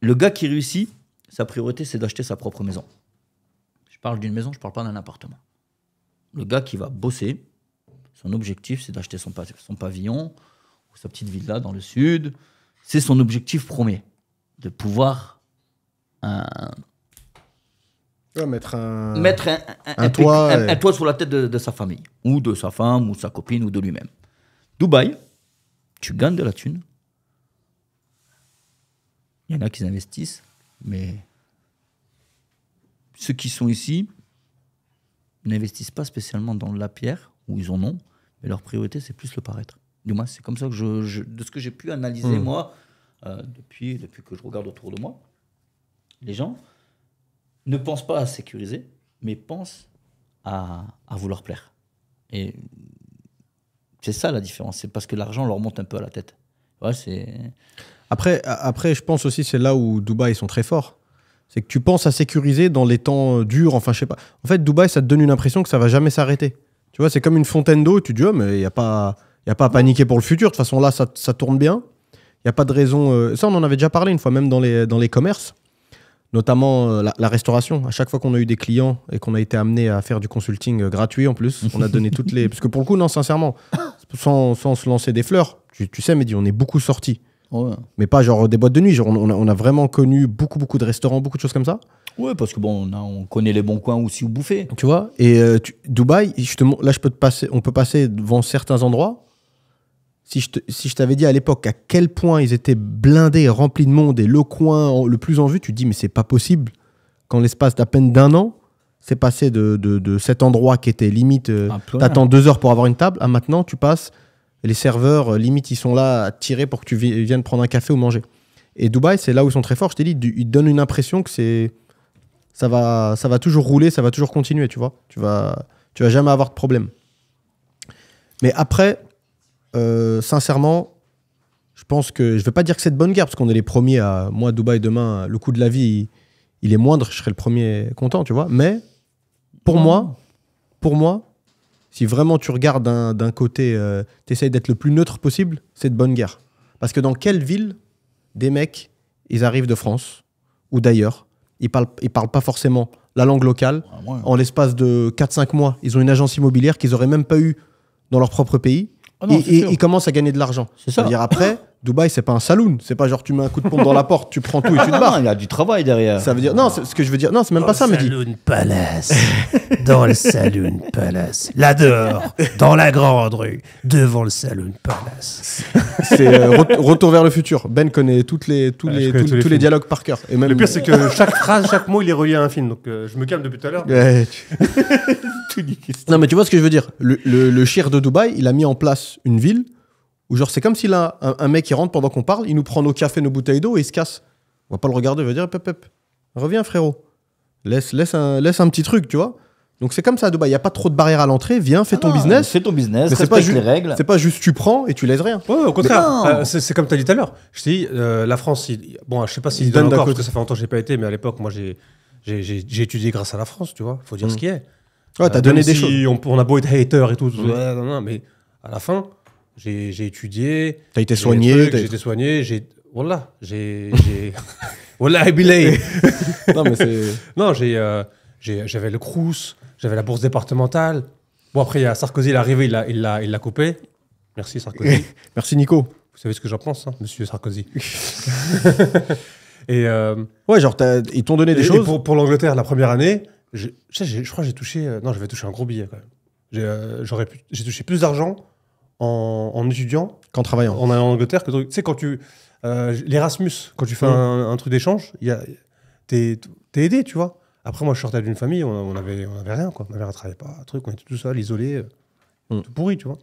[SPEAKER 2] le gars qui réussit, sa priorité c'est d'acheter sa propre maison. Je parle d'une maison, je parle pas d'un appartement. Le gars qui va bosser, son objectif c'est d'acheter son pavillon, sa petite villa dans le sud. C'est son objectif premier, de pouvoir mettre un, toit, sur la tête de, sa famille, ou de sa femme, ou sa copine, ou de lui-même. Dubaï, tu gagnes de la thune. Il y en a qui investissent, mais ceux qui sont ici n'investissent pas spécialement dans la pierre, ou ils en ont, mais leur priorité, c'est plus le paraître. Du moins, c'est comme ça que je, de ce que j'ai pu analyser hmm. moi euh, depuis depuis que je regarde autour de moi. Les gens ne pensent pas à sécuriser, mais pensent à, à vouloir plaire. Et c'est ça la différence. C'est parce que l'argent leur monte un peu à la tête. c'est. Après, après, je pense aussi c'est
[SPEAKER 3] là où Dubaï ils sont très forts. C'est que tu penses à sécuriser dans les temps euh, durs, enfin je sais pas. En fait, Dubaï, ça te donne une impression que ça va jamais s'arrêter. Tu vois, c'est comme une fontaine d'eau, tu dis, oh, mais il n'y a pas n'y a pas à paniquer pour le futur. De toute façon, là, ça, ça tourne bien. Il n'y a pas de raison. Euh, ça, on en avait déjà parlé une fois, même dans les, dans les commerces, notamment euh, la, restauration. À chaque fois qu'on a eu des clients et qu'on a été amené à faire du consulting euh, gratuit en plus, on a donné toutes les. Parce que pour le coup, non, sincèrement, sans, sans se lancer des fleurs, tu, tu sais, Mehdi, on est beaucoup sorti. Mais pas genre des boîtes de nuit. Genre on, on, a, vraiment connu beaucoup, beaucoup de restaurants, beaucoup de choses comme ça.
[SPEAKER 2] Ouais, parce que bon, on, on connaît les bons coins aussi où bouffer.
[SPEAKER 3] Tu vois, et Dubaï, justement, là, je peux te passer, on peut passer devant certains endroits si je, si je t'avais dit à l'époque à quel point ils étaient blindés, remplis de monde et le coin le plus en vue, tu te dis mais c'est pas possible quand l'espace d'à peine d'un an, c'est passé de, de, de, cet endroit qui était limite, euh, ah, t'attends deux heures pour avoir une table, à maintenant tu passes, les serveurs euh, limite ils sont là à tirer pour que tu viennes prendre un café ou manger. Et Dubaï, c'est là où ils sont très forts, je t'ai dit, ils donnent une impression que c'est ça va, ça va toujours rouler, ça va toujours continuer, tu vois. Tu vas, tu vas jamais avoir de problème. Mais après, euh, sincèrement, je pense que je ne vais pas dire que c'est de bonne guerre parce qu'on est les premiers à moi Dubaï demain le coût de la vie il, est moindre, je serai le premier content, tu vois. Mais pour moi, pour moi, si vraiment tu regardes d'un côté, euh, tu essayes d'être le plus neutre possible, c'est de bonne guerre. Parce que dans quelle ville des mecs, ils arrivent de France ou d'ailleurs, ils parlent, ils parlent pas forcément la langue locale. Ah, en l'espace de 4-5 mois, ils ont une agence immobilière qu'ils auraient même pas eu dans leur propre pays. Oh il, commence à gagner de l'argent. C'est ça. -à dire après, Dubaï, c'est pas un saloon. C'est pas genre tu mets un coup de pompe dans la porte, tu prends tout et tu ah te barres. il y a du travail derrière. Ça veut dire non, ce que je veux dire, non, c'est même pas ça, mais le Saloon Palace.
[SPEAKER 1] Dans le Saloon Palace. Là dehors, dans la grande rue, devant le Saloon Palace. C'est euh,
[SPEAKER 3] Retour vers le futur. Ben connaît tous, les, tous, les dialogues par cœur. Et Le pire, c'est que chaque
[SPEAKER 1] phrase, chaque mot, il est relié à un film. Donc euh, je me calme depuis tout à l'heure.
[SPEAKER 3] non, mais tu vois ce que je veux dire. Le, le, de Dubaï, il a mis en place une ville ou genre, c'est comme s'il a un, mec qui rentre pendant qu'on parle, il nous prend nos cafés, nos bouteilles d'eau et il se casse. On va pas le regarder, il va dire, pep, pep, reviens frérot. Laisse, laisse, un, laisse un petit truc, tu vois. Donc c'est comme ça à Dubaï, il n'y a pas trop de barrières à l'entrée, viens, fais ah ton business. Fais ton business, c'est pas les règles. C'est pas juste tu prends et tu laisses rien. Ouais, au contraire, euh,
[SPEAKER 1] c'est comme tu as dit tout à l'heure. Je dis euh, la France, bon, je sais pas s'ils donnent encore, parce que ça fait longtemps que j'ai pas été, mais à l'époque, moi j'ai étudié grâce à la France, tu vois, faut dire mm. ce qui est. Ouais, t'as euh, donné des choses. On, a beau être hater et tout, non mais à la fin, j'ai étudié. T'as été soigné. J'ai été soigné. J'ai. Voilà. J'ai. Voilà, believe. non, mais c'est. Non, euh, j'ai. j'avais le Crous, j'avais la bourse départementale. Bon, après, il y a Sarkozy, il est arrivé, il l'a il il coupé. Merci, Sarkozy. Merci, Nico. Vous savez ce que j'en pense, hein, monsieur Sarkozy. et. Euh, ouais, genre, ils t'ont donné des choses. pour, pour l'Angleterre, la première année, je, je, crois que j'ai touché. Euh, non, j'avais touché un gros billet quand même. J'ai touché plus d'argent en, étudiant qu'en travaillant. En allant en Angleterre, que tu sais, quand tu. Euh, L'Erasmus, quand tu fais mm. un, truc d'échange, t'es es aidé, tu vois. Après, moi, je sortais d'une famille, on, on, avait, on avait rien, quoi. pas, un truc, on était tout seul, isolé, euh, mm. tout pourri, tu vois.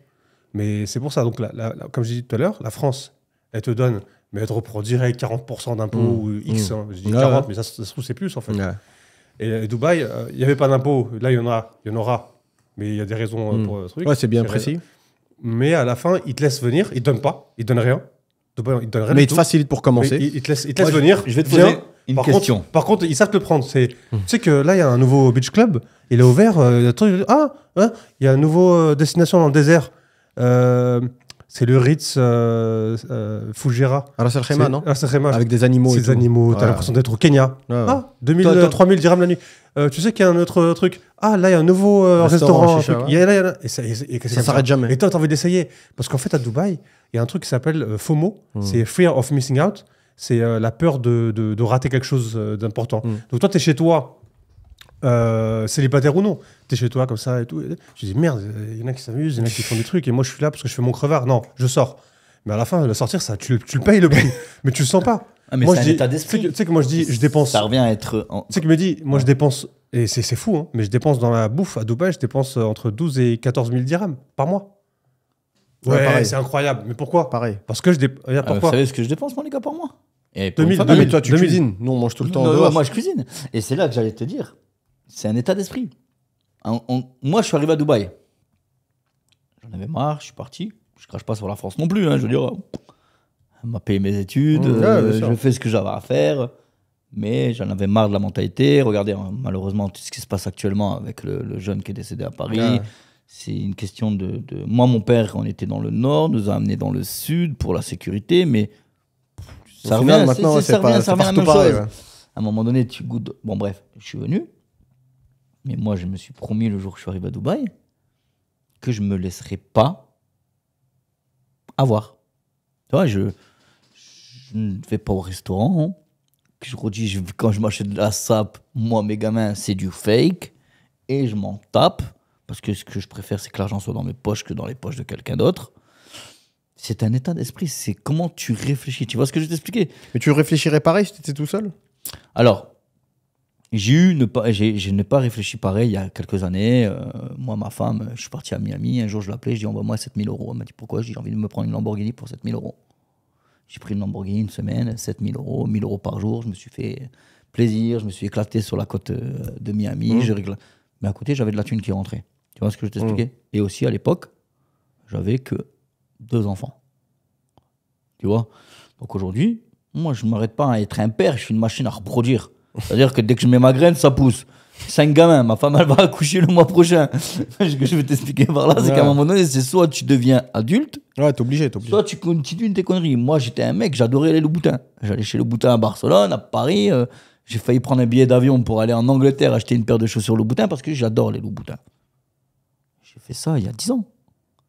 [SPEAKER 1] Mais c'est pour ça. Donc, la, comme je dit tout à l'heure, la France, elle te donne, mais elle te reprend direct 40% d'impôts mm. ou X. Hein. Je dis 40, mais ça, se trouve, c'est plus, en fait. Et, Dubaï, euh, il y n'y avait pas d'impôts. Là, il y en a, il y en aura. Mais il y a des raisons pour le truc. Ouais, c'est bien précis mais à la fin, il te laisse venir, il te donne pas, il te donne rien. mais il te facilite pour commencer. Il, te laisse, venir. Je, vais te poser une par question. Contre, par contre, ils savent te prendre. Hmm. Tu sais que là, il y a un nouveau beach club, il est ouvert. Euh, il y a, ah, hein, il y a un nouveau euh, destination dans le désert. Euh, c'est le Ritz euh, euh, c'est Ras Al Khaimah, non Avec des animaux. Ces et tout. animaux, t'as l'impression d'être au Kenya. Ah, 2000, 3000 euh, dirhams la nuit. Euh, tu sais qu'il y a un autre euh, truc. Ah, là, il y a un nouveau Restaurant, Et ça, Ça s'arrête jamais. Et toi, t'as envie d'essayer. Parce qu'en fait, à Dubaï, il y a un truc qui s'appelle FOMO. Hmm. C'est Fear of Missing Out. C'est la peur de, de- rater quelque chose d'important. Hmm. Donc toi, t'es chez toi euh, célibataire ou non. T'es chez toi comme ça et tout. Je dis merde, il y en a qui s'amusent, il y en a qui font des trucs, et moi je suis là parce que je fais mon crevard. Non, je sors. Mais à la fin, le sortir, ça, tu, tu le payes le prix, mais tu le sens pas. Ah, mais moi, c'est état
[SPEAKER 2] d'esprit. Tu sais que moi je dis, je dépense. Ça revient à être. Euh, tu
[SPEAKER 1] sais que me dis, moi je dépense, et c'est fou, hein, mais je dépense dans la bouffe à Dubaï, je dépense entre 12 et 14 000 dirhams par mois. Ouais, c'est
[SPEAKER 2] incroyable. Mais pourquoi Pareil. Parce que je dépense. Ah, vous savez ce que je dépense, mon les gars, par mois et 2000, 2000, toi, tu cuisines. Nous, on mange tout le temps. moi, je cuisine. Et c'est là que j'allais te dire c'est un état d'esprit. moi, je suis arrivé à Dubaï. J'en avais marre, je suis parti. Je crache pas sur la France non plus. Hein, je veux dire, elle m'a payé mes études, mmh, euh, je fais ce que j'avais à faire. Mais j'en avais marre de la mentalité. Regardez, hein, malheureusement, tout ce qui se passe actuellement avec le, jeune qui est décédé à Paris. C'est une question de, Moi, mon père, on était dans le nord, nous a amenés dans le sud pour la sécurité, mais. ça revient, maintenant, ça, revient, à la À un moment donné, tu goûtes. Bon, bref, je suis venu, mais moi, je me suis promis le jour que je suis arrivé à Dubaï que je ne me laisserai pas avoir. Tu vois, je, ne vais pas au restaurant. Hein. Je redis, quand je m'achète de la sape, moi, mes gamins, c'est du fake. Et je m'en tape. Parce que ce que je préfère, c'est que l'argent soit dans mes poches que dans les poches de quelqu'un d'autre. C'est un état d'esprit. C'est comment tu réfléchis. Tu vois ce que je t'expliquais Mais tu réfléchirais pareil si tu étais tout seul Alors, j'ai eu ne pas, j'ai, je n'ai pas réfléchi pareil il y a quelques années. Euh, moi, ma femme, je suis parti à Miami. Un jour, je l'appelais, je dis envoie-moi 7000 euros. Elle m'a dit pourquoi J'ai envie de me prendre une Lamborghini pour 7000 euros. J'ai pris une Lamborghini une semaine, 7000 euros, 1000 euros par jour. Je me suis fait plaisir, je me suis éclaté sur la côte euh, de Miami. Mmh. Je Mais à côté, j'avais de la thune qui rentrait. Tu vois ce que je t'expliquais mmh. Et aussi, à l'époque, j'avais que deux enfants. Tu vois Donc aujourd'hui, moi, je ne m'arrête pas à être un père, je suis une machine à reproduire. C'est-à-dire que dès que je mets ma graine, ça pousse. Cinq gamins, ma femme elle va accoucher le mois prochain. Ce que je vais t'expliquer par là, c'est qu'à un moment donné, c'est soit tu deviens adulte, ouais, obligé, obligé. soit tu continues tes conneries. Moi j'étais un mec, j'adorais les boutins. J'allais chez Louboutin à Barcelone, à Paris. Euh, j'ai failli prendre un billet d'avion pour aller en Angleterre acheter une paire de chaussures Louboutin parce que j'adore les boutins. J'ai fait ça il y a dix ans.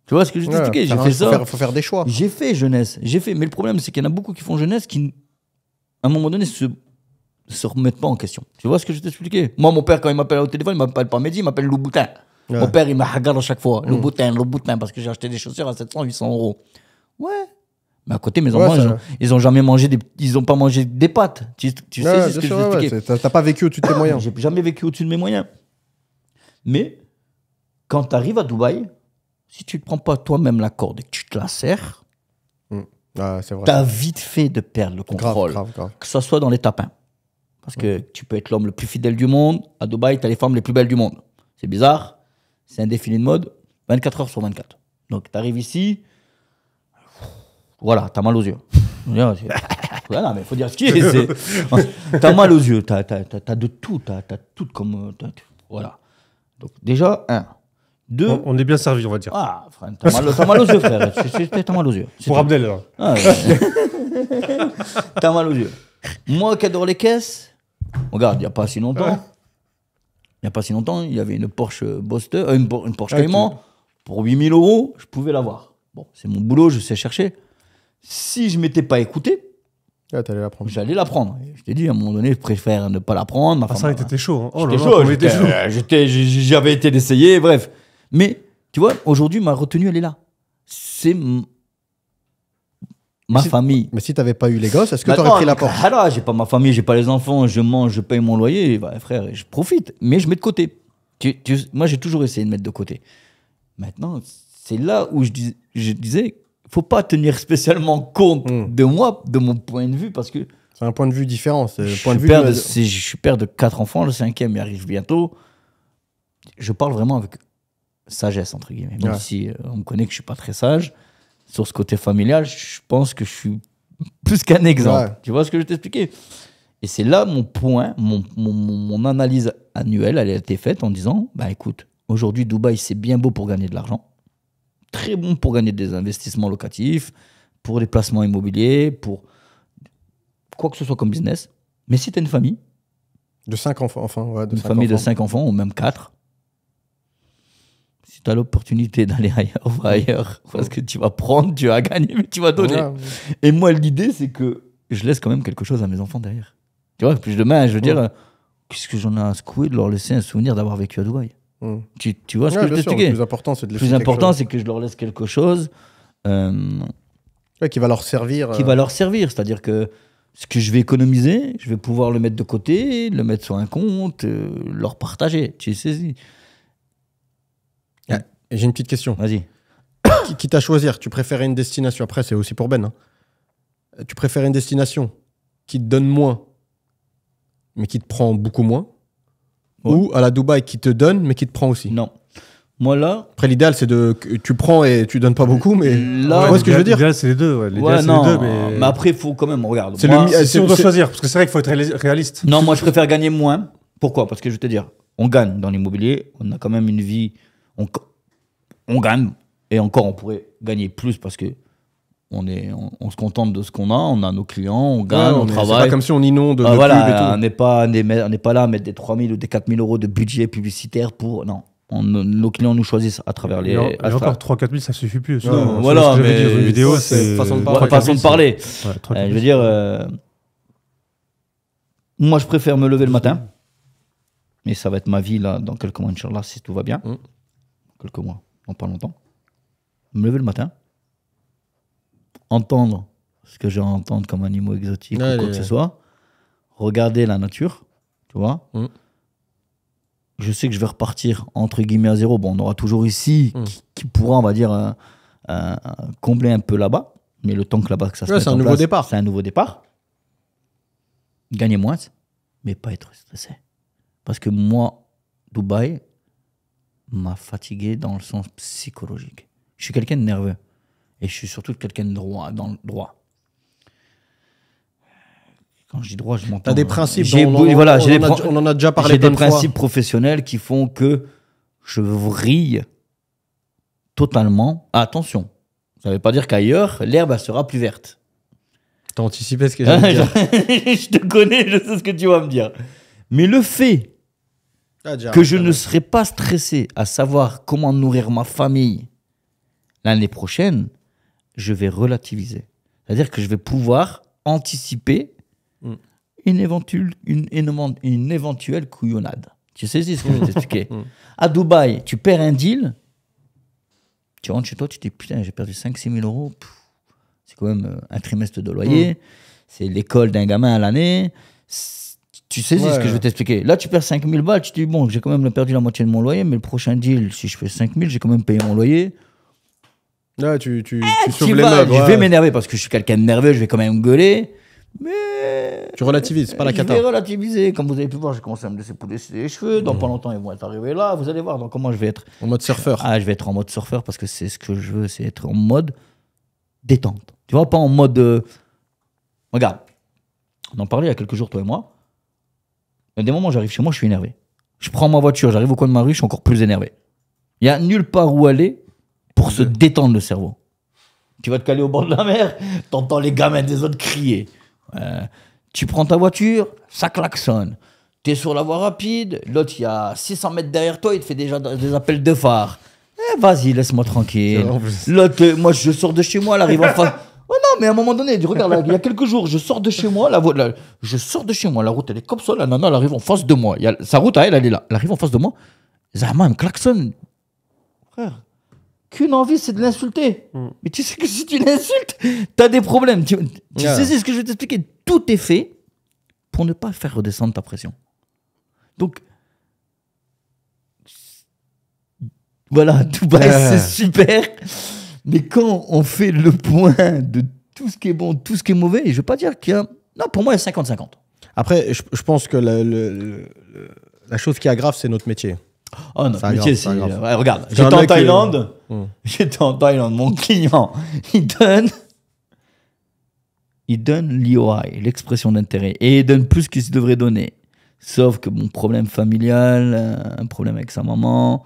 [SPEAKER 2] Tu vois ce que je t'expliquais ouais, J'ai fait faut ça. Faire, faut faire des choix. J'ai fait jeunesse. J'ai fait. Mais le problème, c'est qu'il y en a beaucoup qui font jeunesse qui, à un moment donné, se se remettent pas en question. Tu vois ce que je t'expliquais Moi, mon père, quand il m'appelle au téléphone, il m'appelle pas Mehdi, il m'appelle Louboutin. Mon père, il me regarde à chaque fois. Mm. Louboutin, Louboutin, parce que j'ai acheté des chaussures à 700, 800 euros. Ouais. Mais à côté, mes enfants, ils, ont, jamais mangé des, ils ont pas mangé des pâtes. Tu, sais, ce que sûr, je Tu T'as pas vécu au-dessus de tes moyens. J'ai jamais vécu au-dessus de mes moyens. Mais quand tu arrives à Dubaï, si tu ne prends pas toi-même la corde et que tu te la serres, mm. ah, tu as vite fait de perdre le contrôle. Que ce soit dans les tapins, parce que tu peux être l'homme le plus fidèle du monde. À Dubaï, tu as les femmes les plus belles du monde. C'est bizarre. C'est un défilé de mode 24 heures sur 24. Donc, tu arrives ici, voilà, tu as mal aux yeux. voilà, mais faut dire ce qui est. T'as mal aux yeux, t'as as, de tout, Tu as tout comme. Euh, voilà. Donc, déjà, un. Deux. On, est bien servi, on va dire. Ah, frère, t'as mal, mal, aux yeux, frère. T'as mal aux yeux. Pour Abdel, là. Ah, t'as mal aux yeux. Moi qui adore les caisses, Regarde, il n'y a pas si longtemps. Il n'y a pas si longtemps, il y avait une Porsche Boster, euh, une, Porsche ah, Cayman. Pour 8000 euros, je pouvais l'avoir. Bon, c'est mon boulot, je sais chercher. Si je m'étais pas écouté, ah, J'allais la prendre. Je t'ai dit, à un moment donné, je préfère ne pas la prendre. Ah, c'est vrai hein. oh chaud. j'étais J'avais été l'essayer, bref. Mais, tu vois, aujourd'hui, ma retenue, elle est là. C'est ma famille. Mais si tu n'avais pas eu les gosses, est-ce que bah tu aurais pris la porte ah J'ai pas ma famille, j'ai pas les enfants, je mange, je paye mon loyer, bah, frère, je profite, mais je mets de côté. moi, j'ai toujours essayé de mettre de côté. Maintenant, c'est là où je, dis, je disais, faut pas tenir spécialement compte hmm. de moi, de mon point de vue, parce que. C'est un point de vue différent. Je, point de père vue de, je suis père de quatre enfants, le cinquième il arrive bientôt. Je parle vraiment avec sagesse, entre guillemets. Même si euh, on me connaît que je suis pas très sage sur ce côté familial, je pense que je suis plus qu'un exemple. Tu vois ce que je t'expliquais Et c'est là mon point, mon, analyse annuelle, elle a été faite en disant, bah écoute, aujourd'hui Dubaï c'est bien beau pour gagner de l'argent, très bon pour gagner des investissements locatifs, pour les placements immobiliers, pour quoi que ce soit comme business. Mais si tu as une famille... De 5 enfants, enfin, ouais, Une famille de cinq enfants, ou même 4, tu l'opportunité d'aller ailleurs, ailleurs, parce que tu vas prendre, tu vas gagner, mais tu vas donner. Et moi, l'idée, c'est que je laisse quand même quelque chose à mes enfants derrière. Tu vois, plus demain, je veux dire, euh, qu'est-ce que j'en ai à secouer de leur laisser un souvenir d'avoir vécu à Dubaï tu, vois ce que je t'expliquais Le plus important, c'est de Le plus important, c'est que je leur laisse quelque chose. Euh, qui va leur servir. Qui euh, va leur servir, c'est-à-dire que ce que je vais économiser, je vais pouvoir le mettre de côté, le mettre sur un compte, leur partager. Tu sais, et j'ai une petite question. Vas-y. Qui à choisir, tu préfères une
[SPEAKER 3] destination. Après, c'est aussi pour Ben. Hein. Euh, tu préfères une destination qui te donne moins, mais qui te prend beaucoup moins, ou à la Dubaï qui te donne, mais qui te prend aussi. Non. Moi là, Après, l'idéal, c'est de. Tu prends et tu donnes pas beaucoup, mais. Là, ce que je veux dire L'idéal, c'est les deux. les deux, mais. mais
[SPEAKER 2] après, faut quand même, regarde. C'est le moi, si on doit choisir, parce que c'est vrai qu'il faut être réaliste. Non, moi je préfère gagner moins. Pourquoi Parce que je vais te dire, on gagne dans l'immobilier, on a quand même une vie, on, on gagne. Et encore, on pourrait gagner plus parce que on, est, on, se contente de ce qu'on a. On a nos clients, on gagne, on travaille. C'est pas comme si on inonde. Ah, voilà, on n'est pas, on n'est pas là à mettre des 3000 ou des 4000 euros de budget publicitaire pour. Non. nos clients nous choisissent à travers les. Et, encore 3-4 000, ça suffit plus. voilà, mais une vidéo, c'est façon de parler. parler. Euh, je veux dire, euh, moi, je préfère me lever le matin, mais ça va être ma vie là dans quelques mois, Inch'Allah, si tout va bien. Mm. Quelques mois pas longtemps, me lever le matin, entendre ce que j'ai à entendre comme animaux exotiques ou quoi que ce soit, regarder la nature, tu vois. Mm. Je sais que je vais repartir entre guillemets à zéro. Bon, on aura toujours ici mm. qui, pourra, on va dire, combler un peu là-bas. Mais le temps que là-bas, que ça se C'est un nouveau départ. C'est un nouveau départ. Gagner moins, mais pas être stressé. Parce que moi, Dubaï, m'a fatigué dans le sens psychologique. Je suis quelqu'un de nerveux et je suis surtout quelqu'un de droit, dans le droit. Quand je dis droit, je m'entends. T'as des principes. on, voilà, en a déjà parlé. J'ai des principes professionnels qui font que je vrille totalement. Ah, attention, ça ne veut pas dire qu'ailleurs l'herbe sera plus verte. T'as anticipé ce que j'allais dire. je te connais, je sais ce que tu vas me dire. Mais le fait ah, que je ne serai pas stressé à savoir comment nourrir ma famille l'année prochaine, je vais relativiser. C'est-à-dire que je vais pouvoir anticiper hmm. une, éventuelle, une, une, éventuelle couillonnade. Tu sais ce que je veux t'expliquer hmm. À Dubaï, tu perds un deal, tu rentres chez toi, tu te dis putain, j'ai perdu 5-6 000 euros. C'est quand même euh, un trimestre de loyer. Hmm. C'est l'école d'un gamin à l'année. Tu sais ce que je vais t'expliquer. Là, tu perds 5000 balles, tu dis, bon, j'ai quand même perdu la moitié de mon loyer, mais le prochain deal, si je fais 5000, j'ai quand même payé mon loyer. Là, tu, tu, tu eh, les Je vais m'énerver parce que je suis quelqu'un de nerveux, je vais quand même gueuler. Mais. Tu relativises, pas la cata. Je vais relativiser. Comme vous avez pu voir, j'ai commencé à me laisser pousser les cheveux. Dans pas longtemps, ils vont être arrivés là. Vous allez voir. Donc, comment je vais être. En mode surfeur. Ah, je vais être en mode surfeur parce que c'est ce que je veux, c'est être en mode détente. Tu vois, pas en mode. Euh, regarde, on en parlait il y a quelques jours, toi et moi des moments, j'arrive chez moi, je suis énervé. Je prends ma voiture, j'arrive au coin de ma rue, je suis encore plus énervé. Il n'y a nulle part où aller pour se détendre le cerveau. Tu vas te caler au bord de la mer, t'entends les gamins des autres crier. Euh, tu prends ta voiture, ça klaxonne. T'es sur la voie rapide, l'autre il y a 600 mètres derrière toi, il te fait déjà des appels de phare. Eh, vas-y, laisse-moi tranquille. L'autre, moi je sors de chez moi, elle arrive en face. Oh non, mais à un moment donné, regarde, il y a quelques jours, je sors de chez moi, la, je sors de chez moi, la route elle est comme ça, la nana elle arrive en face de moi. Il sa route elle, elle est là, elle arrive en face de moi. Zahma, elle me klaxonne. Frère, qu'une envie, c'est de l'insulter. Hmm. Mais tu sais que si tu l'insultes, t'as des problèmes. Tu, sais ce que je vais t'expliquer. Tout est fait pour ne pas faire redescendre ta pression. Donc, voilà, Dubaï, yeah. c'est super. Mais quand on fait le point de tout ce qui est bon, tout ce qui est mauvais, je ne veux pas dire qu'il y a. Non, pour moi, il y a 50-50.
[SPEAKER 3] Après, je, pense que la chose qui aggrave, c'est notre métier. Oh, notre métier, c'est. regarde, j'étais en euh, Thaïlande. Hmm.
[SPEAKER 2] J'étais en Thaïlande. Mon client, il donne. Il donne l'IOI, l'expression d'intérêt. Et il donne plus qu'il se devrait donner. Sauf que mon problème familial, euh, un problème avec sa maman,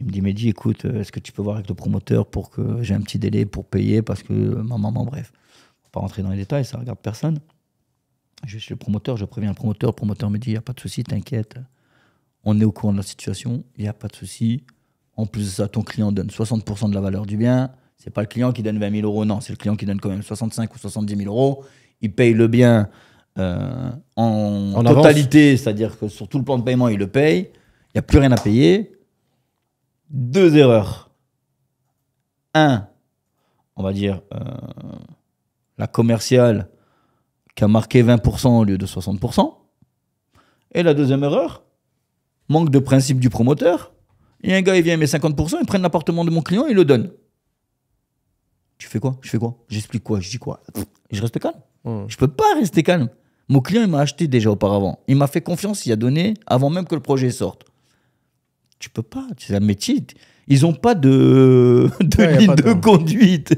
[SPEAKER 2] il me dit, écoute, euh, est-ce que tu peux voir avec le promoteur pour que j'ai un petit délai pour payer parce que euh, ma maman, bref. pas rentrer dans les détails, ça regarde personne. Je suis le promoteur, je préviens le promoteur. Le promoteur me dit, il n'y a pas de souci, t'inquiète. On est au courant de la situation, il n'y a pas de souci. En plus de ça, ton client donne 60% de la valeur du bien. C'est pas le client qui donne 20 000 euros, non, c'est le client qui donne quand même 65 ou 70 000 euros. Il paye le bien euh, en, en, totalité, c'est-à-dire que sur tout le plan de paiement, il le paye. Il n'y a plus rien à payer deux erreurs. Un, on va dire, euh, la commerciale qui a marqué 20% au lieu de 60%. Et la deuxième erreur, manque de principe du promoteur. Il y a un gars, il vient, il met 50%, il prend l'appartement de mon client et il le donne. Tu fais quoi Je fais quoi J'explique quoi Je dis quoi Je reste calme. Je hmm. Je peux pas rester calme. Mon client, il m'a acheté déjà auparavant. Il m'a fait confiance, il a donné avant même que le projet sorte. Tu peux pas, c'est un métier. Ils n'ont pas de, de ligne de, conduite.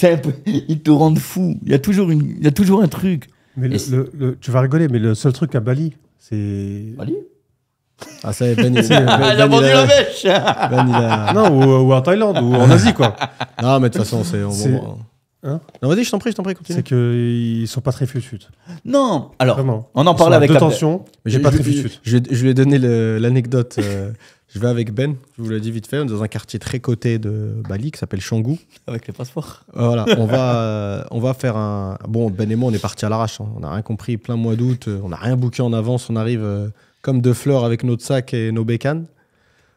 [SPEAKER 2] Peu, ils te rendent fou. Il y a toujours, une, il y a toujours un truc. Mais le, tu vas rigoler, mais le seul
[SPEAKER 1] truc à Bali, c'est. Bali ah, ça y est, ben, il, euh, ah, ben, ben, il a vendu la mèche a... Non, ou, en Thaïlande, ou en Asie, quoi. Non, mais de toute façon, c'est.
[SPEAKER 2] Hein non, vas-y, je t'en prie, je t'en prie. C'est
[SPEAKER 1] qu'ils sont pas très futus Non, alors, Vraiment. on en parle
[SPEAKER 2] avec la... tension, mais j'ai pas très futus
[SPEAKER 3] Je, je, lui ai donné l'anecdote. Euh, je vais avec Ben, je vous l'ai dit vite fait, on est dans un quartier très coté de Bali qui s'appelle Changu.
[SPEAKER 2] Avec les passeports. Voilà,
[SPEAKER 3] on va, euh, on va faire un. Bon, Ben et moi, on est parti à l'arrache, hein. on n'a rien compris, plein mois d'août, euh, on n'a rien bouqué en avance, on arrive euh, comme deux fleurs avec notre sac et nos bécanes.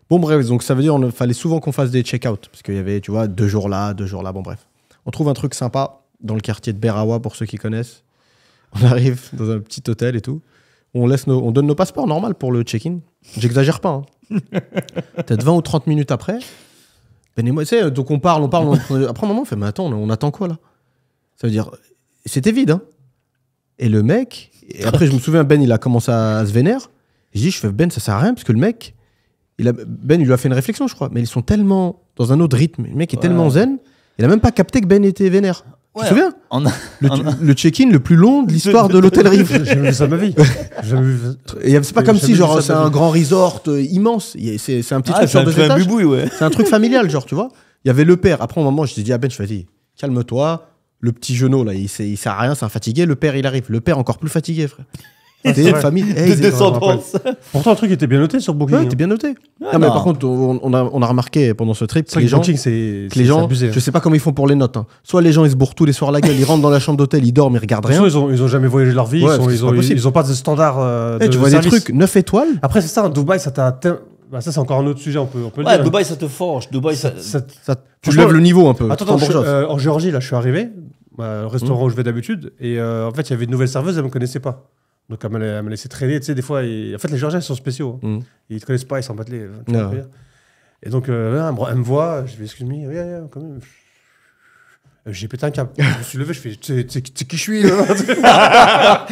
[SPEAKER 3] Bon, bref, donc ça veut dire qu'il fallait souvent qu'on fasse des check-out, parce qu'il y avait, tu vois, deux jours là, deux jours là, bon, bref. On trouve un truc sympa dans le quartier de Berawa, pour ceux qui connaissent. On arrive dans un petit hôtel et tout. On, laisse on donne nos passeports normal pour le check-in. J'exagère pas. Hein. Peut-être 20 ou 30 minutes après. Ben et moi, tu sais, donc on parle, on parle. Après un moment, on fait, mais attends, on attend quoi là Ça veut dire, c'était vide. Hein. et le mec, et après je me souviens, Ben, il a commencé à, se vénérer. Je dis, je fais, Ben, ça sert à rien, parce que le mec, il a... Ben, il lui a fait une réflexion, je crois. Mais ils sont tellement dans un autre rythme. Le mec est tellement zen, il a même pas capté que Ben était vénère tu te souviens Le, check-in le plus long de l'histoire de l'Hôtel Rive. J'ai jamais vu ça ma vie. Et c'est pas comme si genre c'est un grand resort euh, immense. C'est un petit ah, truc sur deux étages. C'est un truc familial genre tu vois. Il y avait le père. Après au moment je t'ai dit à ah, Ben je dit calme-toi. Le petit genou là il, il sert à rien c'est un fatigué. Le père il arrive. Le père encore plus fatigué frère
[SPEAKER 2] des familles. de descendance.
[SPEAKER 3] Pourtant, le truc était bien noté sur Booking. Hein. bien noté. mais par contre, on, a, on, a, remarqué pendant ce trip que les gens. c'est. Les gens, hein. je sais pas comment ils font pour les notes. Hein. Soit les gens, ils se bourrent tous les soirs la gueule, ils rentrent dans la chambre d'hôtel, ils dorment, ils regardent rien. ils ont, jamais voyagé leur vie, ils, ont, ils, pas de standard. Euh, eh, tu vois des trucs,
[SPEAKER 1] 9 étoiles. Après, c'est ça, Dubaï, ça t'a atteint. Bah, ça c'est encore un autre sujet, on peut, Dubaï ça te forge, Dubaï ça... tu lèves le niveau un peu. Attends, euh, en Géorgie là je suis arrivé, le bah, restaurant mmh. où je vais d'habitude, et euh, en fait il y avait une nouvelle serveuse, elle me connaissait pas. Donc elle m'a, elle m'a laissé traîner. Tu sais, des fois, en fait, les Georgiens, ils sont spéciaux. Ils mm. ne Ils te connaissent pas, ils s'en battent les. Et donc, euh, elle me voit, je vais excuse moi oui, oui, quand même. Euh, j'ai pété un câble. je me suis levé, je fais, tu sais qui je suis
[SPEAKER 2] Ça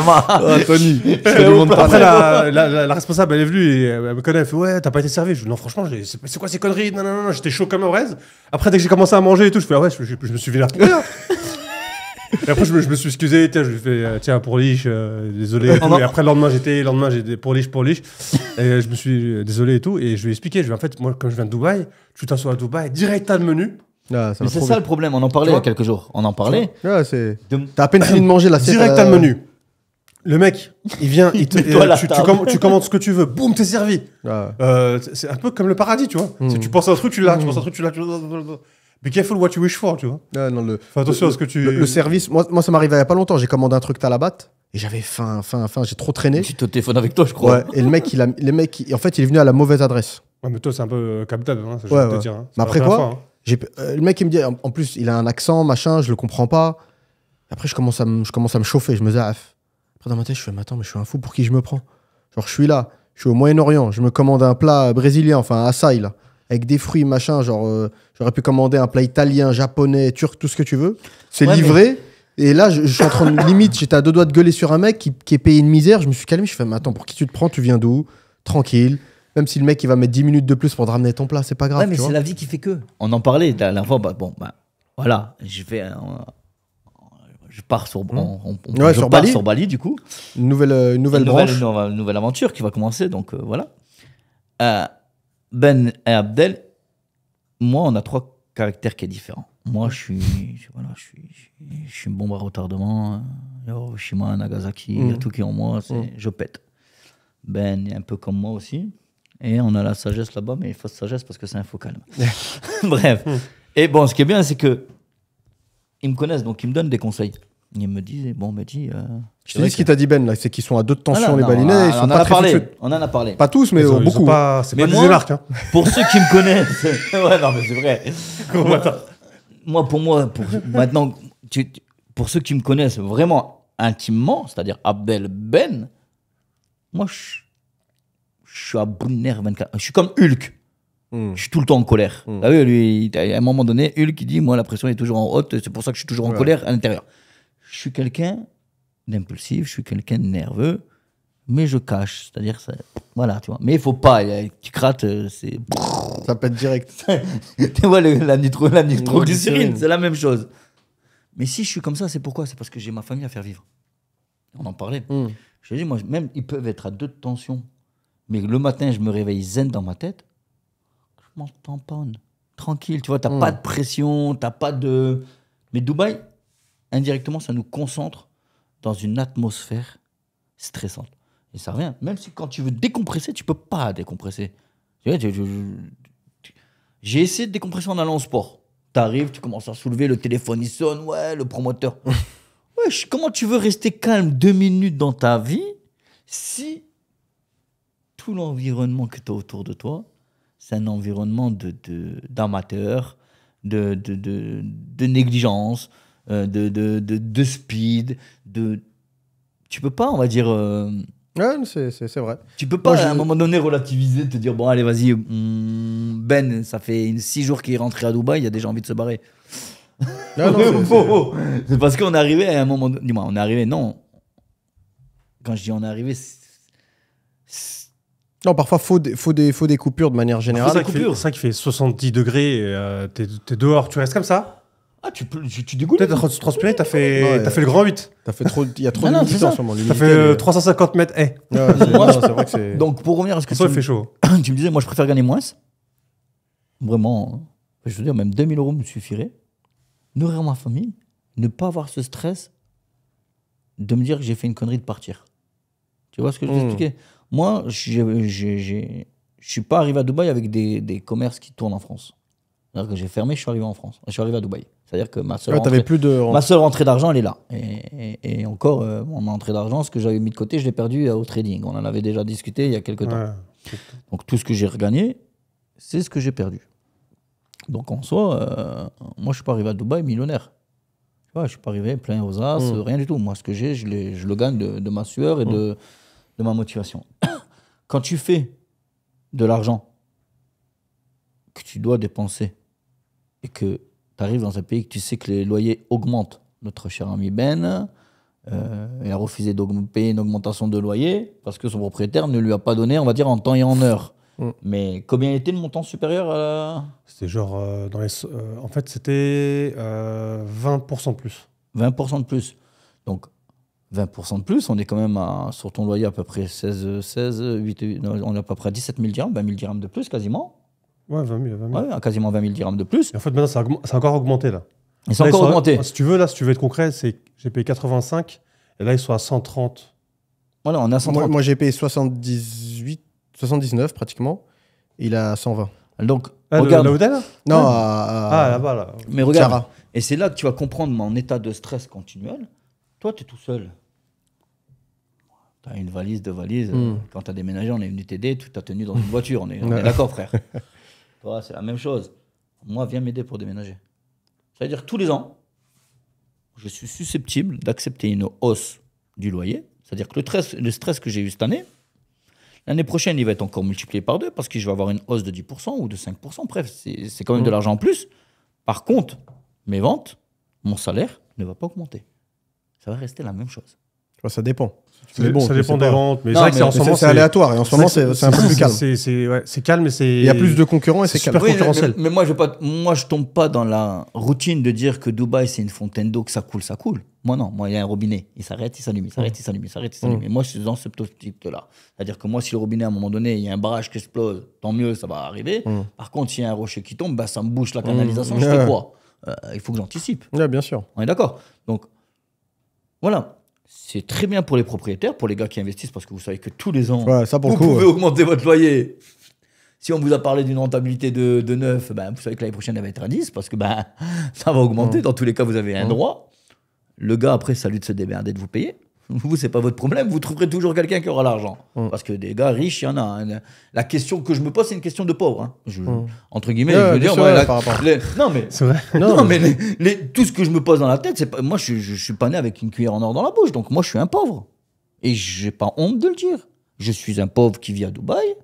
[SPEAKER 2] va oh,
[SPEAKER 1] je demande Après, la, la, responsable, elle est venue elle me connaît, elle fait, ouais, t'as pas été servi. Je dis, non, franchement, c'est, quoi ces conneries Non, non, non, j'étais chaud comme un braise. Après, dès que j'ai commencé à manger et tout, je fais, ah ouais, je, me suis vénère. Et après, je me, suis excusé. Tiens, je lui fais, euh, tiens, pour liche, euh, désolé. Et, après, le lendemain, j'étais, lendemain, j'étais pour liche, pour liche. » Et euh, je me suis désolé et tout. Et je lui ai expliqué. Je lui en fait, moi, quand je viens de Dubaï, tu t'assois à Dubaï, direct, t'as le menu. Ah, Mais c'est ça le problème. On en parlait il y a quelques jours. On en parlait. Ouais, T'as à peine fini de manger la Direct, t'as le menu. Le mec, il vient, il tu, commandes ce que tu veux, boum, t'es servi. Ah. c'est un peu comme le paradis, tu vois. Hmm. Tu penses à un truc, tu l'as, tu hmm. penses à un truc, tu l'as. Be careful what you wish for, tu vois. Ah, non, le, attention à ce que tu. Le, service,
[SPEAKER 3] moi, moi ça m'arrivait il y a pas longtemps, j'ai commandé un truc la batte et j'avais faim, faim, faim, j'ai trop traîné. Tu te téléphones avec toi, je crois. Ouais, et le mec, il a, les mecs, en fait, il est venu à la mauvaise adresse.
[SPEAKER 1] Ouais, mais toi, c'est un peu euh, captable, hein, ça, je ouais, te dire. Hein. Mais après quoi
[SPEAKER 3] hein. euh, Le mec, il me dit, en, plus, il a un accent, machin, je le comprends pas. Après, je commence à me, je commence à me chauffer, je me dis, ah, après, dans ma tête, je fais, mais attends, mais je suis un fou, pour qui je me prends Genre, je suis là, je suis au Moyen-Orient, je me commande un plat brésilien, enfin, un açaï, là, avec des fruits, machin, genre. Euh, J'aurais pu commander un plat italien, japonais, turc, tout ce que tu veux. C'est livré. Et là, je, suis en train de limite, j'étais à deux doigts de gueuler sur un mec qui, est payé une misère. Je me suis calmé. Je fais, mais attends, pour qui tu te prends Tu viens d'où Tranquille. Même si le mec, il va mettre 10 minutes de plus pour te ramener ton plat, c'est pas grave. mais c'est la vie qui fait que.
[SPEAKER 2] On en parlait la dernière bah, bon, bah, voilà, je vais. Euh, je pars sur, hmm. on, on, sur Bali. sur Bali, du
[SPEAKER 3] coup. Une nouvelle, euh,
[SPEAKER 2] une nouvelle branche. une, nouvelle aventure qui va commencer, donc euh, voilà. ben et Abdel, moi, on a trois caractères qui est différent. Moi, je suis, voilà, je suis, je, suis une bombe à retardement. Shima, Nagasaki, mm. tout qui est en moi, c'est, mm. je pète. Ben est un peu comme moi aussi. Et on a la sagesse là-bas, mais il faut sagesse parce que c'est un faux calme. Bref. Mm. Et bon, ce qui est bien, c'est que ils me connaissent, donc ils me donnent des conseils. Il me disait, bon, ben je te dis ce qu'il t'a
[SPEAKER 3] dit Ben là, c'est qu'ils sont à deux
[SPEAKER 1] tensions tension les Balinais, ils sont on pas en a parlé. On
[SPEAKER 2] en a parlé. Pas tous, mais euh, beaucoup. pas- hein. C'est pas des moi, hein. Pour ceux qui me connaissent, ouais, non, mais c'est vrai. Moi, pour moi, pour, maintenant, pour ceux qui me connaissent vraiment intimement, c'est-à-dire Abdel Ben, moi, je, suis à bout 24. Je suis comme Hulk. Hmm. Je suis tout le temps en colère. Hmm. Ah lui, à un moment donné, Hulk, il dit Moi, la pression est toujours en haute, c'est pour ça que je suis toujours en colère à l'intérieur je suis quelqu'un d'impulsif, je suis quelqu'un de nerveux, mais je cache. C'est-à-dire, voilà, tu vois. Mais il faut pas, tu crates, euh, c'est. Ça pète direct. tu vois, la, nitro, la nitroglycérine, c'est la même chose. Mais si je suis comme ça, c'est pourquoi C'est parce que j'ai ma famille à faire vivre. On en parlait. Je hmm. Je dis, moi, même, ils peuvent être à deux tensions. Mais le matin, je me réveille zen dans ma tête. Je m'en tamponne. Tranquille, tu vois, tu n'as hmm. pas de pression, t'as pas de. Mais Dubaï, indirectement, ça nous concentre dans une atmosphère stressante. Et ça revient, même si quand tu veux décompresser, tu peux pas décompresser. J'ai essayé de décompresser en allant au sport. Tu arrives, tu commences à soulever, le téléphone il sonne, ouais, le promoteur. comment tu veux rester calme deux minutes dans ta vie si tout l'environnement que tu as autour de toi, c'est un environnement d'amateur, de, de, de, négligence, euh, de, de, de, speed, de. Tu peux pas, on va dire. Euh, ouais, c'est vrai. Tu peux pas, à un moment donné, relativiser, te dire, bon, allez, vas-y, hmm, Ben, ça fait 6 jours qu'il est rentré à Dubaï, il a déjà envie de se barrer. Non, non, c'est parce qu'on est arrivé à un moment Dis-moi, on est arrivé, non. Quand je dis on est arrivé, non,
[SPEAKER 3] parfois, faut des, faut, des, faut des
[SPEAKER 2] coupures de manière générale.
[SPEAKER 3] C'est
[SPEAKER 1] ça, qui fait 70 degrés, euh, t'es dehors, tu restes comme ça ah, tu, tu, Peut-être hein. tu transpiré, t'as fait, fait le grand 8. T'as fait trop, il y a trop de sûrement. as fait 350 mètres, Donc, pour revenir à ce que ça, tu, fait chaud.
[SPEAKER 2] tu me disais, moi, je préfère gagner moins. Vraiment, je veux dire, même 2000 euros me suffirait. Nourrir ma famille, ne pas avoir ce stress de me dire que j'ai fait une connerie de partir. Tu vois ce que je veux hmm. expliquer Moi, je suis pas arrivé à Dubaï avec des, des commerces qui tournent en France. Alors que j'ai fermé, je suis arrivé en France. Je suis arrivé à Dubaï. C'est-à-dire que ma seule, ma seule d'argent, elle est là. Et, encore, euh, mon entrée d'argent, ce que j'avais mis de côté, je l'ai perdu euh, au trading. On en avait déjà discuté il y a quelques temps. Donc tout ce que j'ai regagné, c'est ce que j'ai perdu. Donc en soi, euh, moi, je suis pas arrivé à Dubaï millionnaire. Je ne suis pas arrivé plein aux as, mm. rien du tout. Moi, ce que j'ai, je, le gagne de, ma sueur et mm. de, de ma motivation. Quand tu fais de l'argent que tu dois dépenser et que tu arrives dans un pays que tu sais que les loyers augmentent. Notre cher ami Ben euh, a refusé de payer une augmentation de loyer parce que son propriétaire ne lui a pas donné, on va dire, en temps et en heure. Mm. Mais combien était le montant supérieur à... C'était genre, euh, euh, en fait, c'était 20% euh, de plus. 20% de plus. Donc, 20% de plus, on est quand même à, sur ton loyer à peu près 16, 16 8, on est à peu près à 17 000 dirhams, 20 000 dirhams de plus quasiment. Ouais, 20 000. 20 Ouais, quasiment 20 000 dirhams de plus. en fait, maintenant, ça a encore augmenté là. a encore augmenté. si
[SPEAKER 1] tu veux, là, si tu veux être concret, c'est j'ai payé 85 et là, ils sont à 130. Voilà, on a 130. Moi, j'ai payé 78, 79 pratiquement. Et il a 120.
[SPEAKER 2] Donc, ah, regarde. Le, non, Ah, là-bas, là. Mais regarde. Et c'est là que tu vas comprendre mon état de stress continuel. Toi, tu es tout seul. Tu as une valise, deux valises. Hmm. Quand tu as déménagé, on est venu t'aider. Tu t'as tenu dans une voiture. on est d'accord, frère. c'est la même chose. Moi, viens m'aider pour déménager. C'est-à-dire tous les ans, je suis susceptible d'accepter une hausse du loyer. C'est-à-dire que le stress, le stress que j'ai eu cette année, l'année prochaine, il va être encore multiplié par deux parce que je vais avoir une hausse de 10% ou de 5%. Bref, c'est quand même de mmh. l'argent en plus. Par contre, mes ventes, mon salaire ne va pas augmenter. Ça va rester la même chose
[SPEAKER 3] ça dépend. bon, ça dépend des ventes,
[SPEAKER 1] mais c'est en ce moment c'est aléatoire et en ce moment c'est un peu plus calme. C'est calme et c'est il y a plus de concurrents et c'est super concurrentiel.
[SPEAKER 2] Mais, moi je pas moi je tombe pas dans la routine de dire que Dubaï c'est une fontaine d'eau que ça coule ça coule. Moi non, moi il y a un robinet, il s'arrête, il s'allume, il s'arrête, il s'allume, il s'arrête, il s'allume. Mm. Et moi je suis dans ce type là. C'est-à-dire que moi si le robinet à un moment donné, il y a un barrage qui explose, tant mieux, ça va arriver. Mm. Par contre, s'il y a un rocher qui tombe, bah, ça me bouche la mm. canalisation, je fais quoi euh, Il faut que j'anticipe. bien sûr. On est d'accord. Donc voilà, c'est très bien pour les propriétaires, pour les gars qui investissent, parce que vous savez que tous les ans, vous pouvez augmenter votre loyer. Si on vous a parlé d'une rentabilité de, 9, ben, vous savez que l'année prochaine, elle va être à 10, parce que ben, ça va augmenter. Dans tous les cas, vous avez un droit. Le gars, après, ça de se démerder de vous payer. Vous, c'est pas votre problème. Vous trouverez toujours quelqu'un qui aura l'argent. Mm. Parce que des gars riches, il y en a. Hein. La question que je me pose, c'est une question de pauvre. Hein. Mm. Entre guillemets, je veux dire. non, mais, vrai. non, mais tout ce que je me pose dans la tête, c'est pas. Moi, je, ne suis pas né avec une cuillère en or dans la bouche. Donc, moi, je suis un pauvre. Et j'ai pas honte de le dire. Je suis un pauvre qui vit à Dubaï.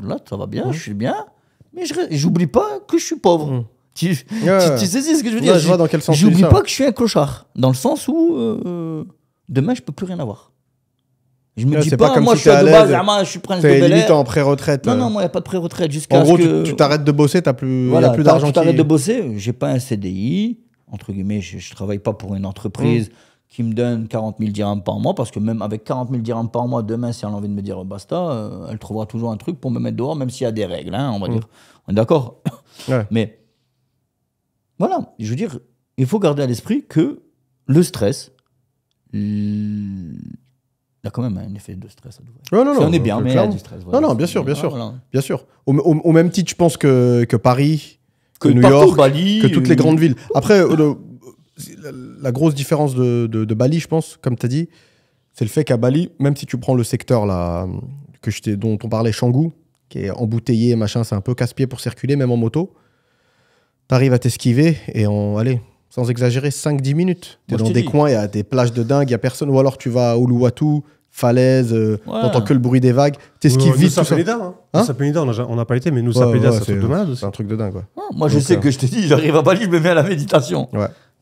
[SPEAKER 2] Là, ça va bien, mm. je suis bien. Mais j'oublie pas que je suis pauvre. Tu, sais ce que je veux dire Je vois dans quel sens pas que je suis un clochard. Dans le sens où. Euh, Demain, je peux plus rien avoir. Je me dis pas, moi je suis à base, ah, je suis prince de Bel Air. en pré-retraite. Non, non, euh. moi, il n'y a pas de pré-retraite. Jusqu'à en gros, que... tu t'arrêtes de bosser, tu plus, voilà, plus d'argent. Tu t'arrêtes de bosser, j'ai pas un CDI, entre guillemets, je, ne travaille pas pour une entreprise mm. qui me donne 40 000 dirhams par mois, parce que même avec 40 000 dirhams par mois, demain, si elle a envie de me dire euh, basta, euh, elle trouvera toujours un truc pour me mettre dehors, même s'il y a des règles, hein, on va mm. dire. On est d'accord Mais voilà, je veux dire, il faut garder à l'esprit que le stress, il y a quand même un effet de stress. À on est euh, bien, mais il y a du stress. non, non, bien sûr, bien sûr. Bien sûr. Au, même titre, je pense
[SPEAKER 3] que, Paris, que, New York, que toutes les euh, grandes villes. Après, euh, la, grosse différence de, Bali, je pense, comme tu as dit, c'est le fait qu'à Bali, même si tu prends le secteur là, que dont on parlait, Changu, qui est embouteillé, machin, c'est un peu casse-pied pour circuler, même en moto, tu arrives à t'esquiver et en. Allez, sans exagérer, 5-10 minutes. Tu dans des coins, il y a des plages de dingue, il n'y a personne. Ou alors tu vas à Uluwatu, falaise,
[SPEAKER 1] on euh, ouais. que le bruit des vagues, ce qui vite. Nous, Sapelida, hein. hein Sapelida, on n'a pas été, mais nous, ça Sapelida, c'est un truc de malade C'est un truc de dingue, moi, je sais euh, que je te dis, j'arrive
[SPEAKER 2] à Bali, je me mets à la méditation.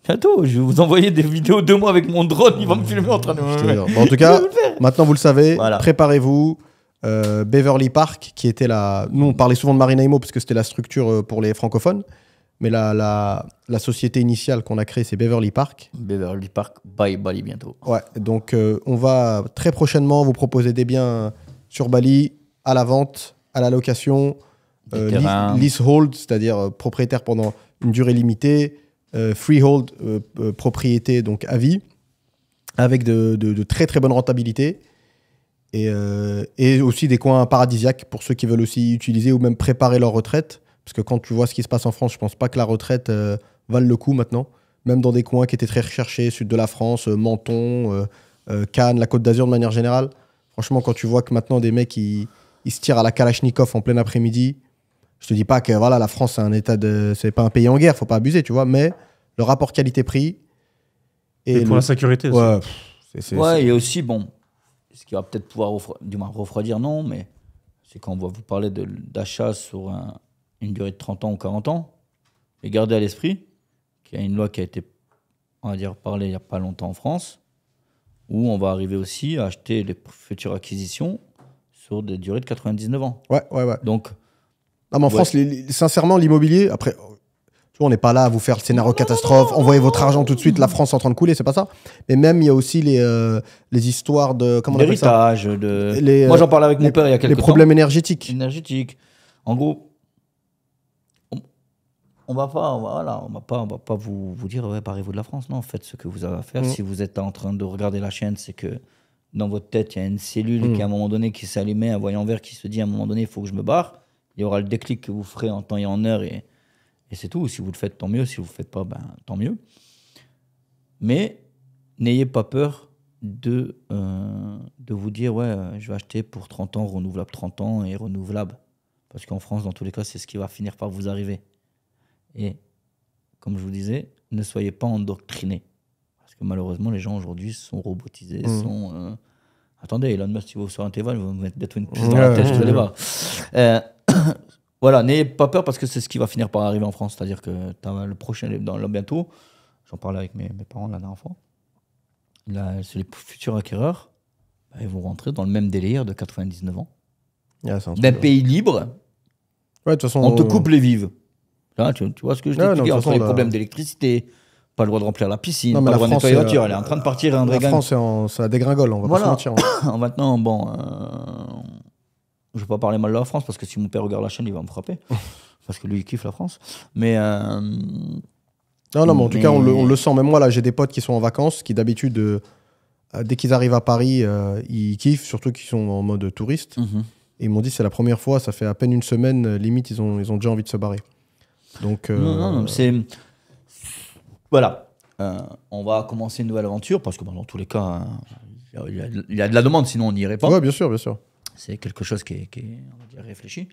[SPEAKER 2] Bientôt, je vais vous envoyer des vidéos de moi avec mon drone, il va me filmer en train de. me en tout cas,
[SPEAKER 3] maintenant vous le savez, préparez-vous. Euh, Beverly Park, qui était la. Nous, on parlait souvent de Marinaimo, puisque parce que c'était la structure pour les francophones. Mais la, la, société initiale qu'on a créée, c'est Beverly
[SPEAKER 2] Park. Beverly Park, by Bali bientôt.
[SPEAKER 3] Ouais, donc euh, on va très prochainement vous proposer des biens sur Bali, à la vente, à la location, euh, leasehold, c'est-à-dire euh, propriétaire pendant une durée limitée, freehold, propriété donc à vie, avec de, très très bonnes rentabilités. et aussi des coins paradisiaques pour ceux qui veulent aussi utiliser ou même préparer leur retraite. Parce que quand tu vois ce qui se passe en France, je pense pas que la retraite euh, le coup maintenant. Même dans des coins qui étaient très recherchés, sud de la France, euh, Menton, euh, euh, Cannes, la Côte d'Azur de manière générale. Franchement, quand tu vois que maintenant des mecs ils, se tirent à la Kalachnikov en plein après-midi, je te dis pas que voilà la France c'est un état de, c'est pas un pays en guerre, faut pas abuser, tu vois. Mais le rapport qualité-prix
[SPEAKER 2] et, pour la sécurité. Ouais, pff, et aussi bon, ce qui va peut-être pouvoir refroidir, du refroidir non, mais c'est quand on va vous parler d'achat sur un, une durée de 30 ans ou 40 ans. Et gardez à l'esprit qu'il y a une loi qui a été, on va dire, parlée il n'y a pas longtemps en France, où on va arriver aussi à acheter les futures acquisitions sur des durées de 99 ans. Ouais, ouais, ouais. Donc. Non, mais en France,
[SPEAKER 3] sincèrement, l'immobilier, après, on n'est pas là à vous faire le scénario catastrophe, envoyez votre argent tout de suite, la France est en train de couler, c'est pas ça. Mais même, il y a aussi les, euh, histoires de. Comment de... Moi, j'en
[SPEAKER 2] euh, parlais avec mon père il y a quelques Les problèmes énergétiques. Énergétiques. En gros, on va pas, va, voilà, on va pas, on va pas vous, dire, ouais, vous de la France. Non, faites ce que vous avez à faire. Mm. Si vous êtes en train de regarder la chaîne, c'est que dans votre tête, il y a une cellule mm. qui, à un moment donné, qui s'allumait, un voyant vert qui se dit, à un moment donné, il faut que je me barre. Il y aura le déclic que vous ferez en temps et en heure, et, c'est tout. Si vous le faites, tant mieux. Si vous le faites pas, ben, tant mieux. Mais n'ayez pas peur de, euh, de vous dire, ouais, euh, je vais acheter pour 30 ans, renouvelable 30 ans et renouvelable. Parce qu'en France, dans tous les cas, c'est ce qui va finir par vous arriver. Et comme je vous disais, ne soyez pas endoctrinés. Parce que malheureusement, les gens aujourd'hui sont robotisés, mm. sont. Euh, attendez, Elon Musk, si vous sur un téval, vous mettez une prise dans la tête, euh, voilà, n'ayez pas peur parce que c'est ce qui va finir par arriver en France. C'est-à-dire que le prochain, dans, bientôt, j'en parlais avec mes, parents la dernière là c'est les futurs acquéreurs, bah, ils vont rentrer dans le même délire de 99 ans. Ah, D'un pays libre. on te coupe les vives. Hein, tu, vois ce que je dis Il Entre les problèmes d'électricité, pas le droit de remplir la piscine, pas le droit de nettoyer la voiture. Elle est en train de partir. André la France,
[SPEAKER 3] ça dégringole, on va pas se
[SPEAKER 2] mentir. Maintenant, bon, euh, je vais pas parler mal de la France parce que si mon père regarde la chaîne, il va me frapper. parce que lui, il kiffe la France. Mais. Euh, non, non, mais en tout cas, on le, sent.
[SPEAKER 3] Même moi, là, j'ai des potes qui sont en vacances, qui d'habitude, euh, dès qu'ils arrivent à Paris, ils kiffent, surtout qu'ils sont en mode touriste. Mhm. Et ils m'ont dit, c'est la première fois, ça fait à peine une semaine, limite, ils ont, ils ont déjà envie de se barrer. Donc, non, non, euh,
[SPEAKER 2] c'est. Voilà. Euh, on va commencer une nouvelle aventure parce que dans tous les cas, hein, il y, a, de la demande, sinon on irait pas. Oui, bien sûr, bien sûr. C'est quelque chose qui est, on va dire, réfléchi.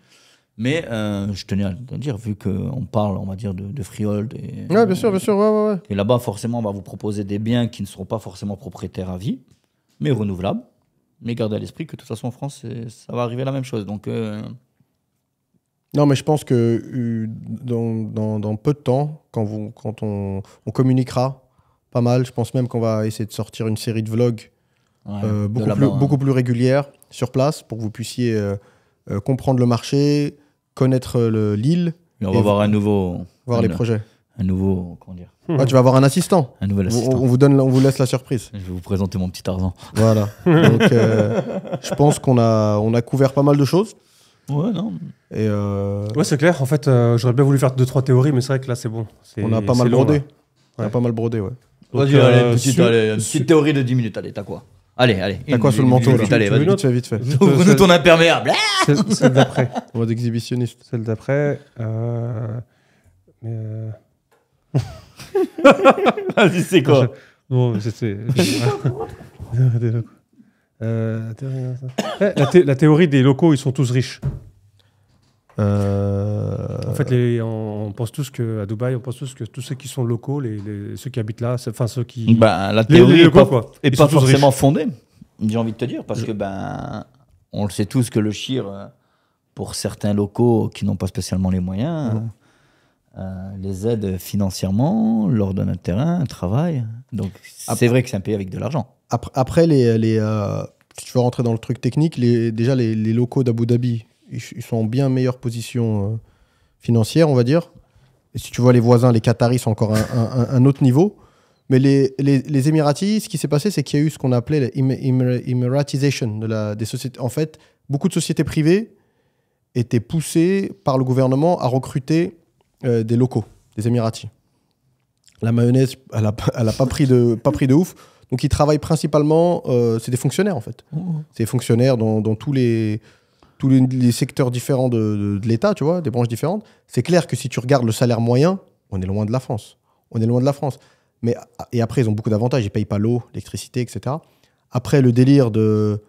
[SPEAKER 2] Mais euh, je tenais à le dire, vu qu'on parle, on va dire, de, de Freehold. Et, bien sûr, bien sûr. Ouais, ouais, ouais. Et là-bas, forcément, on va vous proposer des biens qui ne seront pas forcément propriétaires à vie, mais renouvelables. Mais gardez à l'esprit que de toute façon, en France, ça va arriver la même chose. Donc. Non, mais je pense que
[SPEAKER 3] euh, dans, peu de temps, quand, on, communiquera pas mal, je pense même qu'on va essayer de sortir une série de vlogs euh, beaucoup, plus, régulière sur place pour que vous puissiez euh, comprendre le marché, connaître l'île. On va voir un
[SPEAKER 2] nouveau. Voir les projets. Un nouveau. Comment dire Tu vas avoir un
[SPEAKER 3] assistant. Un nouvel assistant. on, vous donne,
[SPEAKER 2] on vous laisse la surprise. Je vais vous présenter mon petit argent. Voilà. je
[SPEAKER 3] pense qu'on a, on a couvert pas mal de choses. Ouais, non. Euh,
[SPEAKER 1] ouais, c'est clair. En fait, euh, j'aurais bien voulu faire 2-3 théories, mais c'est vrai que là, c'est bon. On a pas mal brodé. On a pas mal brodé, ouais.
[SPEAKER 2] Vas-y, allez, euh, petite, théorie de 10 minutes, allez, t'as quoi Allez, allez. T'as quoi sur le manteau là vite, allez, vas-y. Vite fait, vite fait. Ouvre-nous ton imperméable. Celle d'après.
[SPEAKER 1] On va exhibitionniste. Celle d'après. Euh... Vas-y, c'est quoi Non, c'était. Euh, eh, la, théorie... des locaux, ils sont tous riches. Euh, en fait, on, pense tous que à Dubaï, on pense tous que tous ceux qui sont locaux, les, ceux qui habitent là, enfin
[SPEAKER 2] ceux qui. Bah, la théorie les, pas, quoi. et pas forcément fondée. J'ai envie de te dire parce que ben, on le sait tous que le Chir, euh, pour certains locaux qui n'ont pas spécialement les moyens, mhm. les aide financièrement, leur donne un terrain, un travail. Donc ah. c'est vrai que c'est un pays avec de l'argent. Après, les, les euh, si tu veux rentrer dans le truc
[SPEAKER 3] technique, les, déjà les, locaux d'Abu Dhabi, ils, sont en bien meilleure position euh, financière, on va dire. Et si tu vois les voisins, les Qataris sont encore un, un, autre niveau. Mais les, les, les, Émiratis, ce qui s'est passé, c'est qu'il y a eu ce qu'on appelait l'émiratisation de des sociétés. En fait, beaucoup de sociétés privées étaient poussées par le gouvernement à recruter euh, des locaux, des Émiratis. La mayonnaise, elle n'a pas pris de, pas pris de ouf. Donc ils travaillent principalement, euh, c'est des fonctionnaires en fait. Oh, oh. C'est des fonctionnaires dans, dans, tous les tous les, secteurs différents de, de, l'État, tu vois, des branches différentes. C'est clair que si tu regardes le salaire moyen, on est loin de la France. On est loin de la France. Mais et après ils ont beaucoup d'avantages, ils payent pas l'eau, l'électricité, etc. Après le délire de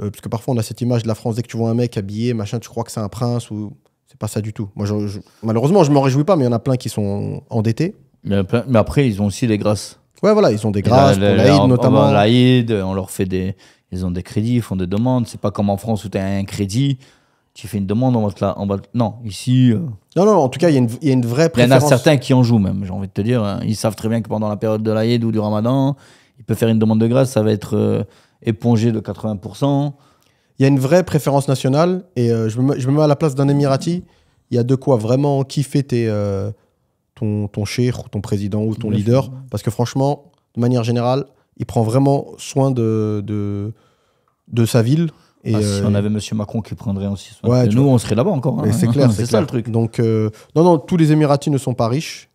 [SPEAKER 3] euh, parce que parfois on a cette image de la France dès que tu vois un mec habillé, machin, tu crois que c'est un prince ou c'est pas ça du tout. Moi je, je... malheureusement je m'en réjouis pas, mais il y en a plein qui sont endettés.
[SPEAKER 2] Mais, mais après ils ont aussi les grâces. Ouais, voilà, ils ont des grâces pour l'Aïd notamment. L'Aïd, on leur fait des. Ils ont des crédits, ils font des demandes. C'est pas comme en France où tu as un crédit, tu fais une demande, on va te la. Non, ici. Euh, non, non, en tout cas, il y, y, a une vraie préférence. Il y en a certains qui en jouent même, j'ai envie de te dire. Hein. Ils savent très bien que pendant la période de l'Aïd ou du Ramadan, ils peuvent faire une demande de grâce, ça va être euh, épongé de 80%.
[SPEAKER 3] Il y a une vraie préférence nationale et euh, je, me, je, me, mets à la place d'un émirati, Il y a de quoi vraiment kiffer tes ton, chef ou ton président ou ton leader. Parce que franchement, de manière générale, il prend vraiment soin de, de, sa ville. Et ah, euh, on avait
[SPEAKER 2] Monsieur Macron qui prendrait aussi soin de nous, on serait là-bas encore. Hein. c'est clair, c'est ça le
[SPEAKER 3] truc. Donc, euh, non, non, tous les Émiratis ne sont pas riches.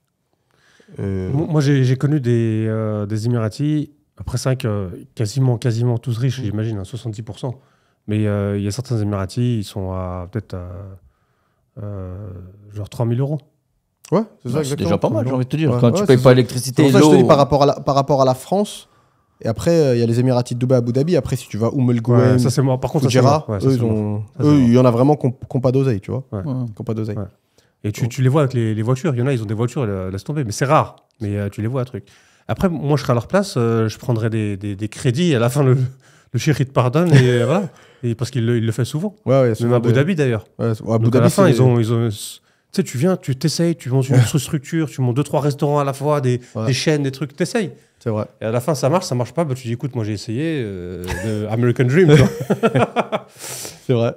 [SPEAKER 3] Euh,
[SPEAKER 1] moi, j'ai connu des, des Émiratis, après 5, quasiment, quasiment tous riches, j'imagine, 70%. Hein, Mais il y a certains Émiratis, ils sont à peut-être genre 3000 euros. Ouais,
[SPEAKER 2] bah, c'est déjà pas mal, j'ai envie de te dire.
[SPEAKER 3] Quand tu
[SPEAKER 1] tu
[SPEAKER 2] payes pas l'électricité, l'eau. Je te dis par euh.
[SPEAKER 3] rapport à la, par rapport à la France. Et après, euh, il y a les Émirats de Dubaï, Abu Dhabi. Après, si tu vas ou ça c'est moi. Par contre, Fujera, ça, eux, il y en a vraiment qui n'ont pas d'oseille, tu vois. pas
[SPEAKER 1] Et tu, tu, les vois avec les, les voitures. Il y en a, ils ont des voitures, euh, laisse tomber. Mais c'est rare. Mais tu les vois, un truc. Après, moi, je serais à leur place. je prendrais des, des, crédits. à la fin, le, le chéri te pardonne. Et voilà. Et parce qu'il le, le, fait souvent. Ouais, ouais, Même à Abu Dhabi, d'ailleurs. à Abu Dhabi, à la fin, Ils ont tu sais, tu viens, tu t'essayes, tu montes une autre structure, tu montes deux, trois restaurants à la fois, des, chaînes, des trucs, t'essayes. C'est vrai. Et à la fin, ça marche, ça marche pas, bah, tu dis écoute, moi j'ai essayé de euh, American Dream. c'est vrai.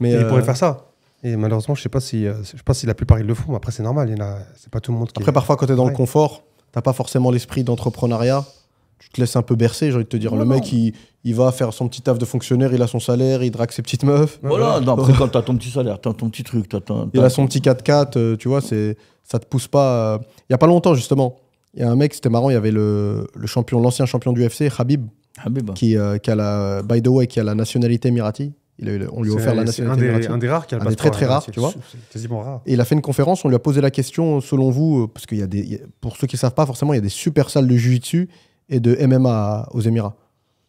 [SPEAKER 1] Mais ils pourraient euh, faire ça. Et malheureusement, je sais pas si, euh, je sais pas si la plupart ils le font. Mais après, c'est normal. Il c'est pas tout le monde. Qui après, parfois, quand t'es dans le
[SPEAKER 3] confort, t'as pas forcément l'esprit d'entrepreneuriat tu te laisses un peu bercer, j'ai envie de te dire. le mec, il, il, va faire son petit taf de fonctionnaire, il a son salaire, il drague ses petites meufs. Voilà, après,
[SPEAKER 2] quand t'as ton petit salaire, t'as ton petit truc, t'as Il a son petit
[SPEAKER 3] 4x4, euh, tu vois, c'est, ça te pousse pas. Euh. Il y a pas longtemps, justement, il y a un mec, c'était marrant, il y avait le, le champion, l'ancien champion du FC, Habib, Habib. Qui, euh, qui, a la, by the way, qui a la nationalité émirati. on lui a offert la nationalité un un des rares qui a le un des très très rares, tu vois. Quasiment rare. il a fait une conférence, on lui a posé la question, selon vous, parce qu'il y a des, pour ceux qui ne savent pas forcément, il y a des super salles de jiu et de MMA aux Émirats.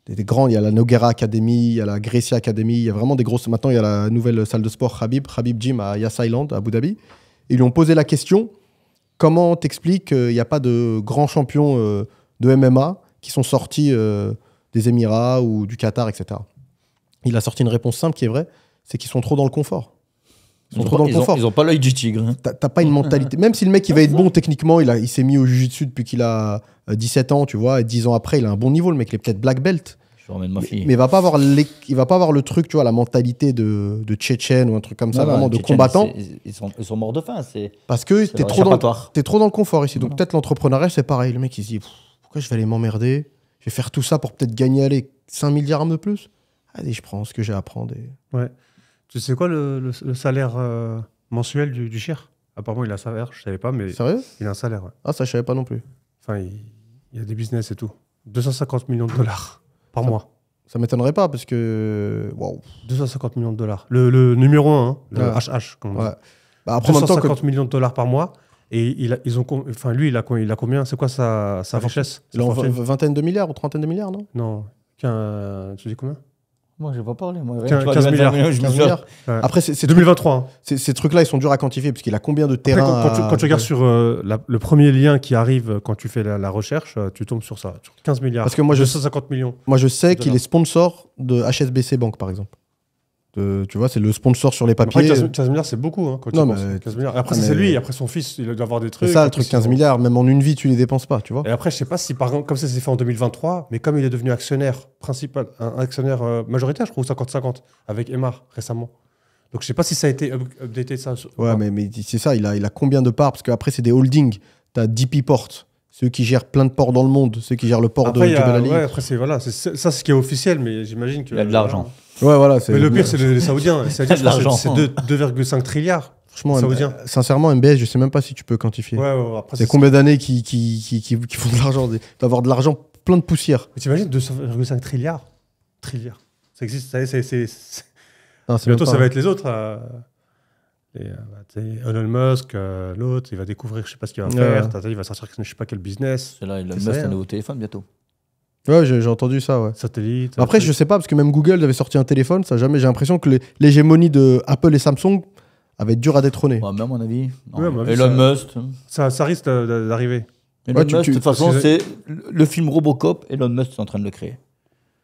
[SPEAKER 3] Des, grands, il y a la Noguera Academy, il y a la Grecia Academy, il y a vraiment des grosses. Maintenant, il y a la nouvelle salle de sport Habib, Habib Gym à Yas Island, à Abu Dhabi. Ils lui ont posé la question comment t'expliques qu'il euh, n'y a pas de grands champions euh, de MMA qui sont sortis euh, des Émirats ou du Qatar, etc. Il a sorti une réponse simple qui est vraie c'est qu'ils sont trop dans le confort.
[SPEAKER 2] Ils trop dans le confort. ils n'ont pas l'œil du tigre. Hein.
[SPEAKER 3] T'as pas une mentalité. Même si le mec, il va être bon techniquement, il, il s'est mis au jiu dessus depuis qu'il a 17 euh, ans, tu vois, et 10 ans après, il a un bon niveau. Le mec, il est peut-être black belt.
[SPEAKER 2] ma fille. Mais,
[SPEAKER 3] va pas il va pas avoir le truc, tu vois, la mentalité de, de Tchétchène ou un truc comme ça, vraiment de combattant.
[SPEAKER 2] Ils sont, morts de faim. Parce que t'es trop, dans,
[SPEAKER 3] es trop dans le confort ici. Donc peut-être l'entrepreneuriat, c'est pareil. Le mec, il se dit, pourquoi je vais aller m'emmerder Je vais faire tout ça pour peut-être gagner, 5 milliards de plus Allez, je prends ce que j'ai à prendre.
[SPEAKER 1] Ouais. Tu sais quoi le, salaire euh, mensuel du, du Cher Apparemment, il a un salaire, je savais pas, mais. Sérieux Il a un salaire, ouais. Ah, ça, je savais pas non plus. Enfin, il, y a des business et tout. 250 millions de dollars par mois. Ça m'étonnerait pas parce que. Waouh 250 millions de dollars. Le, numéro 1, hein, le HH, comme bah, après, 250 millions de dollars par mois. Et il ils ont, enfin, lui, il a, il a combien C'est quoi sa, richesse Il a
[SPEAKER 3] vingtaine de milliards ou trentaine de milliards, non
[SPEAKER 1] Non. tu dis combien
[SPEAKER 3] moi, je n'ai pas parlé. Moi, 15, milliards. Après, c'est 2023. Hein. Ces, trucs-là, ils sont durs à quantifier parce a combien de terrains. quand, tu, regardes
[SPEAKER 1] sur euh, le premier lien qui arrive euh, quand tu fais la, recherche, euh, tu tombes sur ça, 15 milliards. Parce que moi, je 150 millions. Moi, je sais qu'il est
[SPEAKER 3] sponsor de HSBC Bank, par exemple tu vois, c'est le sponsor sur les papiers. 15, milliards, c'est beaucoup. Hein, non, mais... 15 milliards. Après, c'est lui,
[SPEAKER 1] après son fils, il doit avoir des trucs. ça, le truc 15
[SPEAKER 3] milliards, même en une vie, tu les dépenses pas, tu vois.
[SPEAKER 1] Et après, je sais pas si, par exemple, comme ça c'est fait en 2023, mais comme il est devenu actionnaire principal, un actionnaire euh, majoritaire, je crois, 50-50, avec Emma récemment. Donc, je sais pas si ça a été updated, ça.
[SPEAKER 3] Ouais, mais, mais c'est ça, il a, il a combien de parts Parce qu'après, c'est des holdings. T'as DP Port, ceux qui gèrent plein de ports dans le monde, ceux qui gèrent le port de, la
[SPEAKER 1] après, ça c'est ce qui est officiel, mais j'imagine que. Il y a de l'argent. voilà. Mais le pire, c'est les Saoudiens. C'est 2,5 trilliards. Franchement, euh,
[SPEAKER 3] sincèrement, MBS, je sais même pas si tu peux quantifier. Ouais, ouais, c'est combien d'années qui, qui, qui, qui, font de l'argent, d'avoir de
[SPEAKER 1] l'argent plein de poussière. Mais t'imagines 2,5 trilliards Trilliards. Ça existe, c'est. Bientôt, ça va être les autres. Euh, et, euh, bah, Elon Musk, euh, l'autre, il va découvrir je sais pas ce qu'il va faire, il va sortir je sais pas quel business. C'est là, Elon Musk, un hein. nouveau téléphone
[SPEAKER 2] bientôt.
[SPEAKER 3] Ouais, j'ai entendu ça, ouais. Satellite. Après, je sais pas, parce que même Google avait sorti un téléphone, ça jamais. J'ai l'impression que l'hégémonie de Apple et Samsung avait dur à détrôner. Ouais, même à mon avis.
[SPEAKER 1] Non, Elon Musk. Hein. Ça, ça risque d'arriver. Elon de toute façon, c'est le
[SPEAKER 2] film Robocop, Elon Musk est en train de le créer.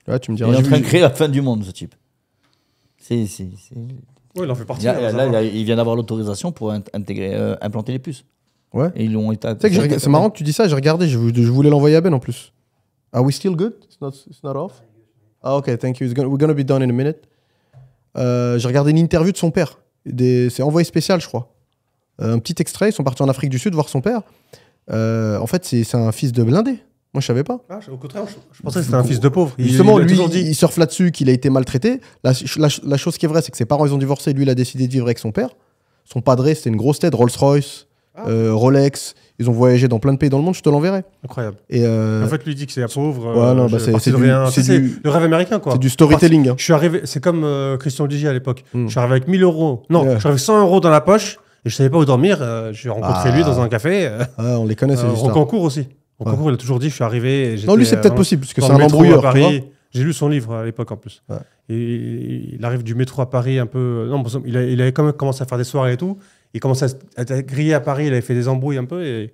[SPEAKER 2] Ouais, tu me diras... Il est en train de créer la fin du monde, ce type. C'est il en fait partie. Hein, là, il vient d'avoir l'autorisation pour intégrer, euh, implanter les puces. Ouais. ils l'ont C'est marrant que
[SPEAKER 3] tu dis ça, j'ai regardé, je, je voulais l'envoyer à Ben en plus. Are we still good? It's not, it's not off? Ah, ok, thank you. we're be done in a minute. Euh, j'ai regardé une interview de son père. Des- C'est envoyé spécial, je crois. Euh, un petit extrait, ils sont partis en Afrique du Sud voir son père. en fait, c'est un fils de blindé. Moi, je savais
[SPEAKER 1] pas. Ah, au contraire, je, pensais que c'était un fils de pauvre. Il, Justement, lui, dit. il
[SPEAKER 3] surfe là-dessus qu'il a été maltraité. La, la, chose qui est vraie, c'est que ses parents, ils ont divorcé. Lui, il a décidé de vivre avec son père. Son padré c'était une grosse tête, Rolls-Royce, ah. euh, Rolex. Ils ont voyagé dans plein de pays dans le monde, je te l'enverrai. Incroyable. Et euh, En fait, lui dit que c'est pauvre. c'est le rêve américain, quoi. C'est du storytelling.
[SPEAKER 1] Hein. Je suis arrivé, c'est comme euh, Christian Ligier à l'époque. Hmm. Je suis arrivé avec 1000 euros. Non, je suis arrivé 100 euros dans la poche et je savais pas où dormir. J'ai rencontré ah. lui dans un café. on les connaît, ces Au concours aussi. Au concours, il a toujours dit Je suis arrivé. Non, lui, c'est peut-être possible, parce que c'est un embrouilleur. J'ai lu son livre à l'époque en plus. Et il arrive du métro à Paris un peu. Non, il, avait quand même commencé à faire des soirées et tout. Il commençait à, à griller à Paris, il avait fait des embrouilles un peu. Et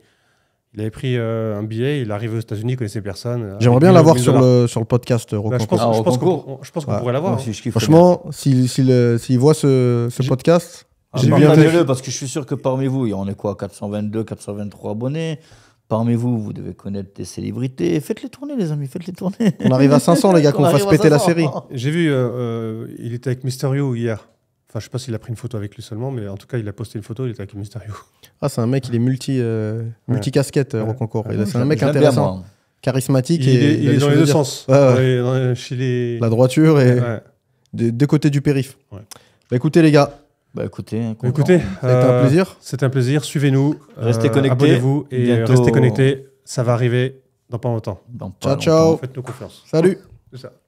[SPEAKER 1] il avait pris euh, un billet, il arrive aux États-Unis, il connaissait
[SPEAKER 2] personne. J'aimerais bien l'avoir sur le, sur le podcast euh, bah, ah, Je pense, qu'on pourrait l'avoir. Franchement,
[SPEAKER 3] euh, s'il voit ce, podcast. Ah, bien le
[SPEAKER 2] parce que je suis sûr que parmi vous, il en est quoi 422, 423 abonnés. Parmi vous, vous devez connaître des célébrités. Faites-les tourner, les amis, faites-les tourner. On arrive à 500, les gars, qu'on fasse péter la série.
[SPEAKER 1] J'ai vu, euh, euh, il était avec Mysterio hier. Enfin, je ne sais pas s'il a pris une photo avec lui seulement, mais en tout cas, il a posté une photo, il était avec Mysterio.
[SPEAKER 3] Ah, c'est un mec, il est multi, multi euh, casquette ouais. C'est un mec intéressant, charismatique. Il, et, est, dans les deux sens. chez La droiture et deux côtés du périph'. Bah, écoutez, les gars, bah, écoutez, c'est un euh, plaisir.
[SPEAKER 1] C'est un plaisir. Suivez-nous. Euh, restez connectés. Abonnez-vous et bientôt... restez connectés. Ça va arriver dans pas longtemps. ciao, ciao. Faites-nous confiance. Salut. C'est ça.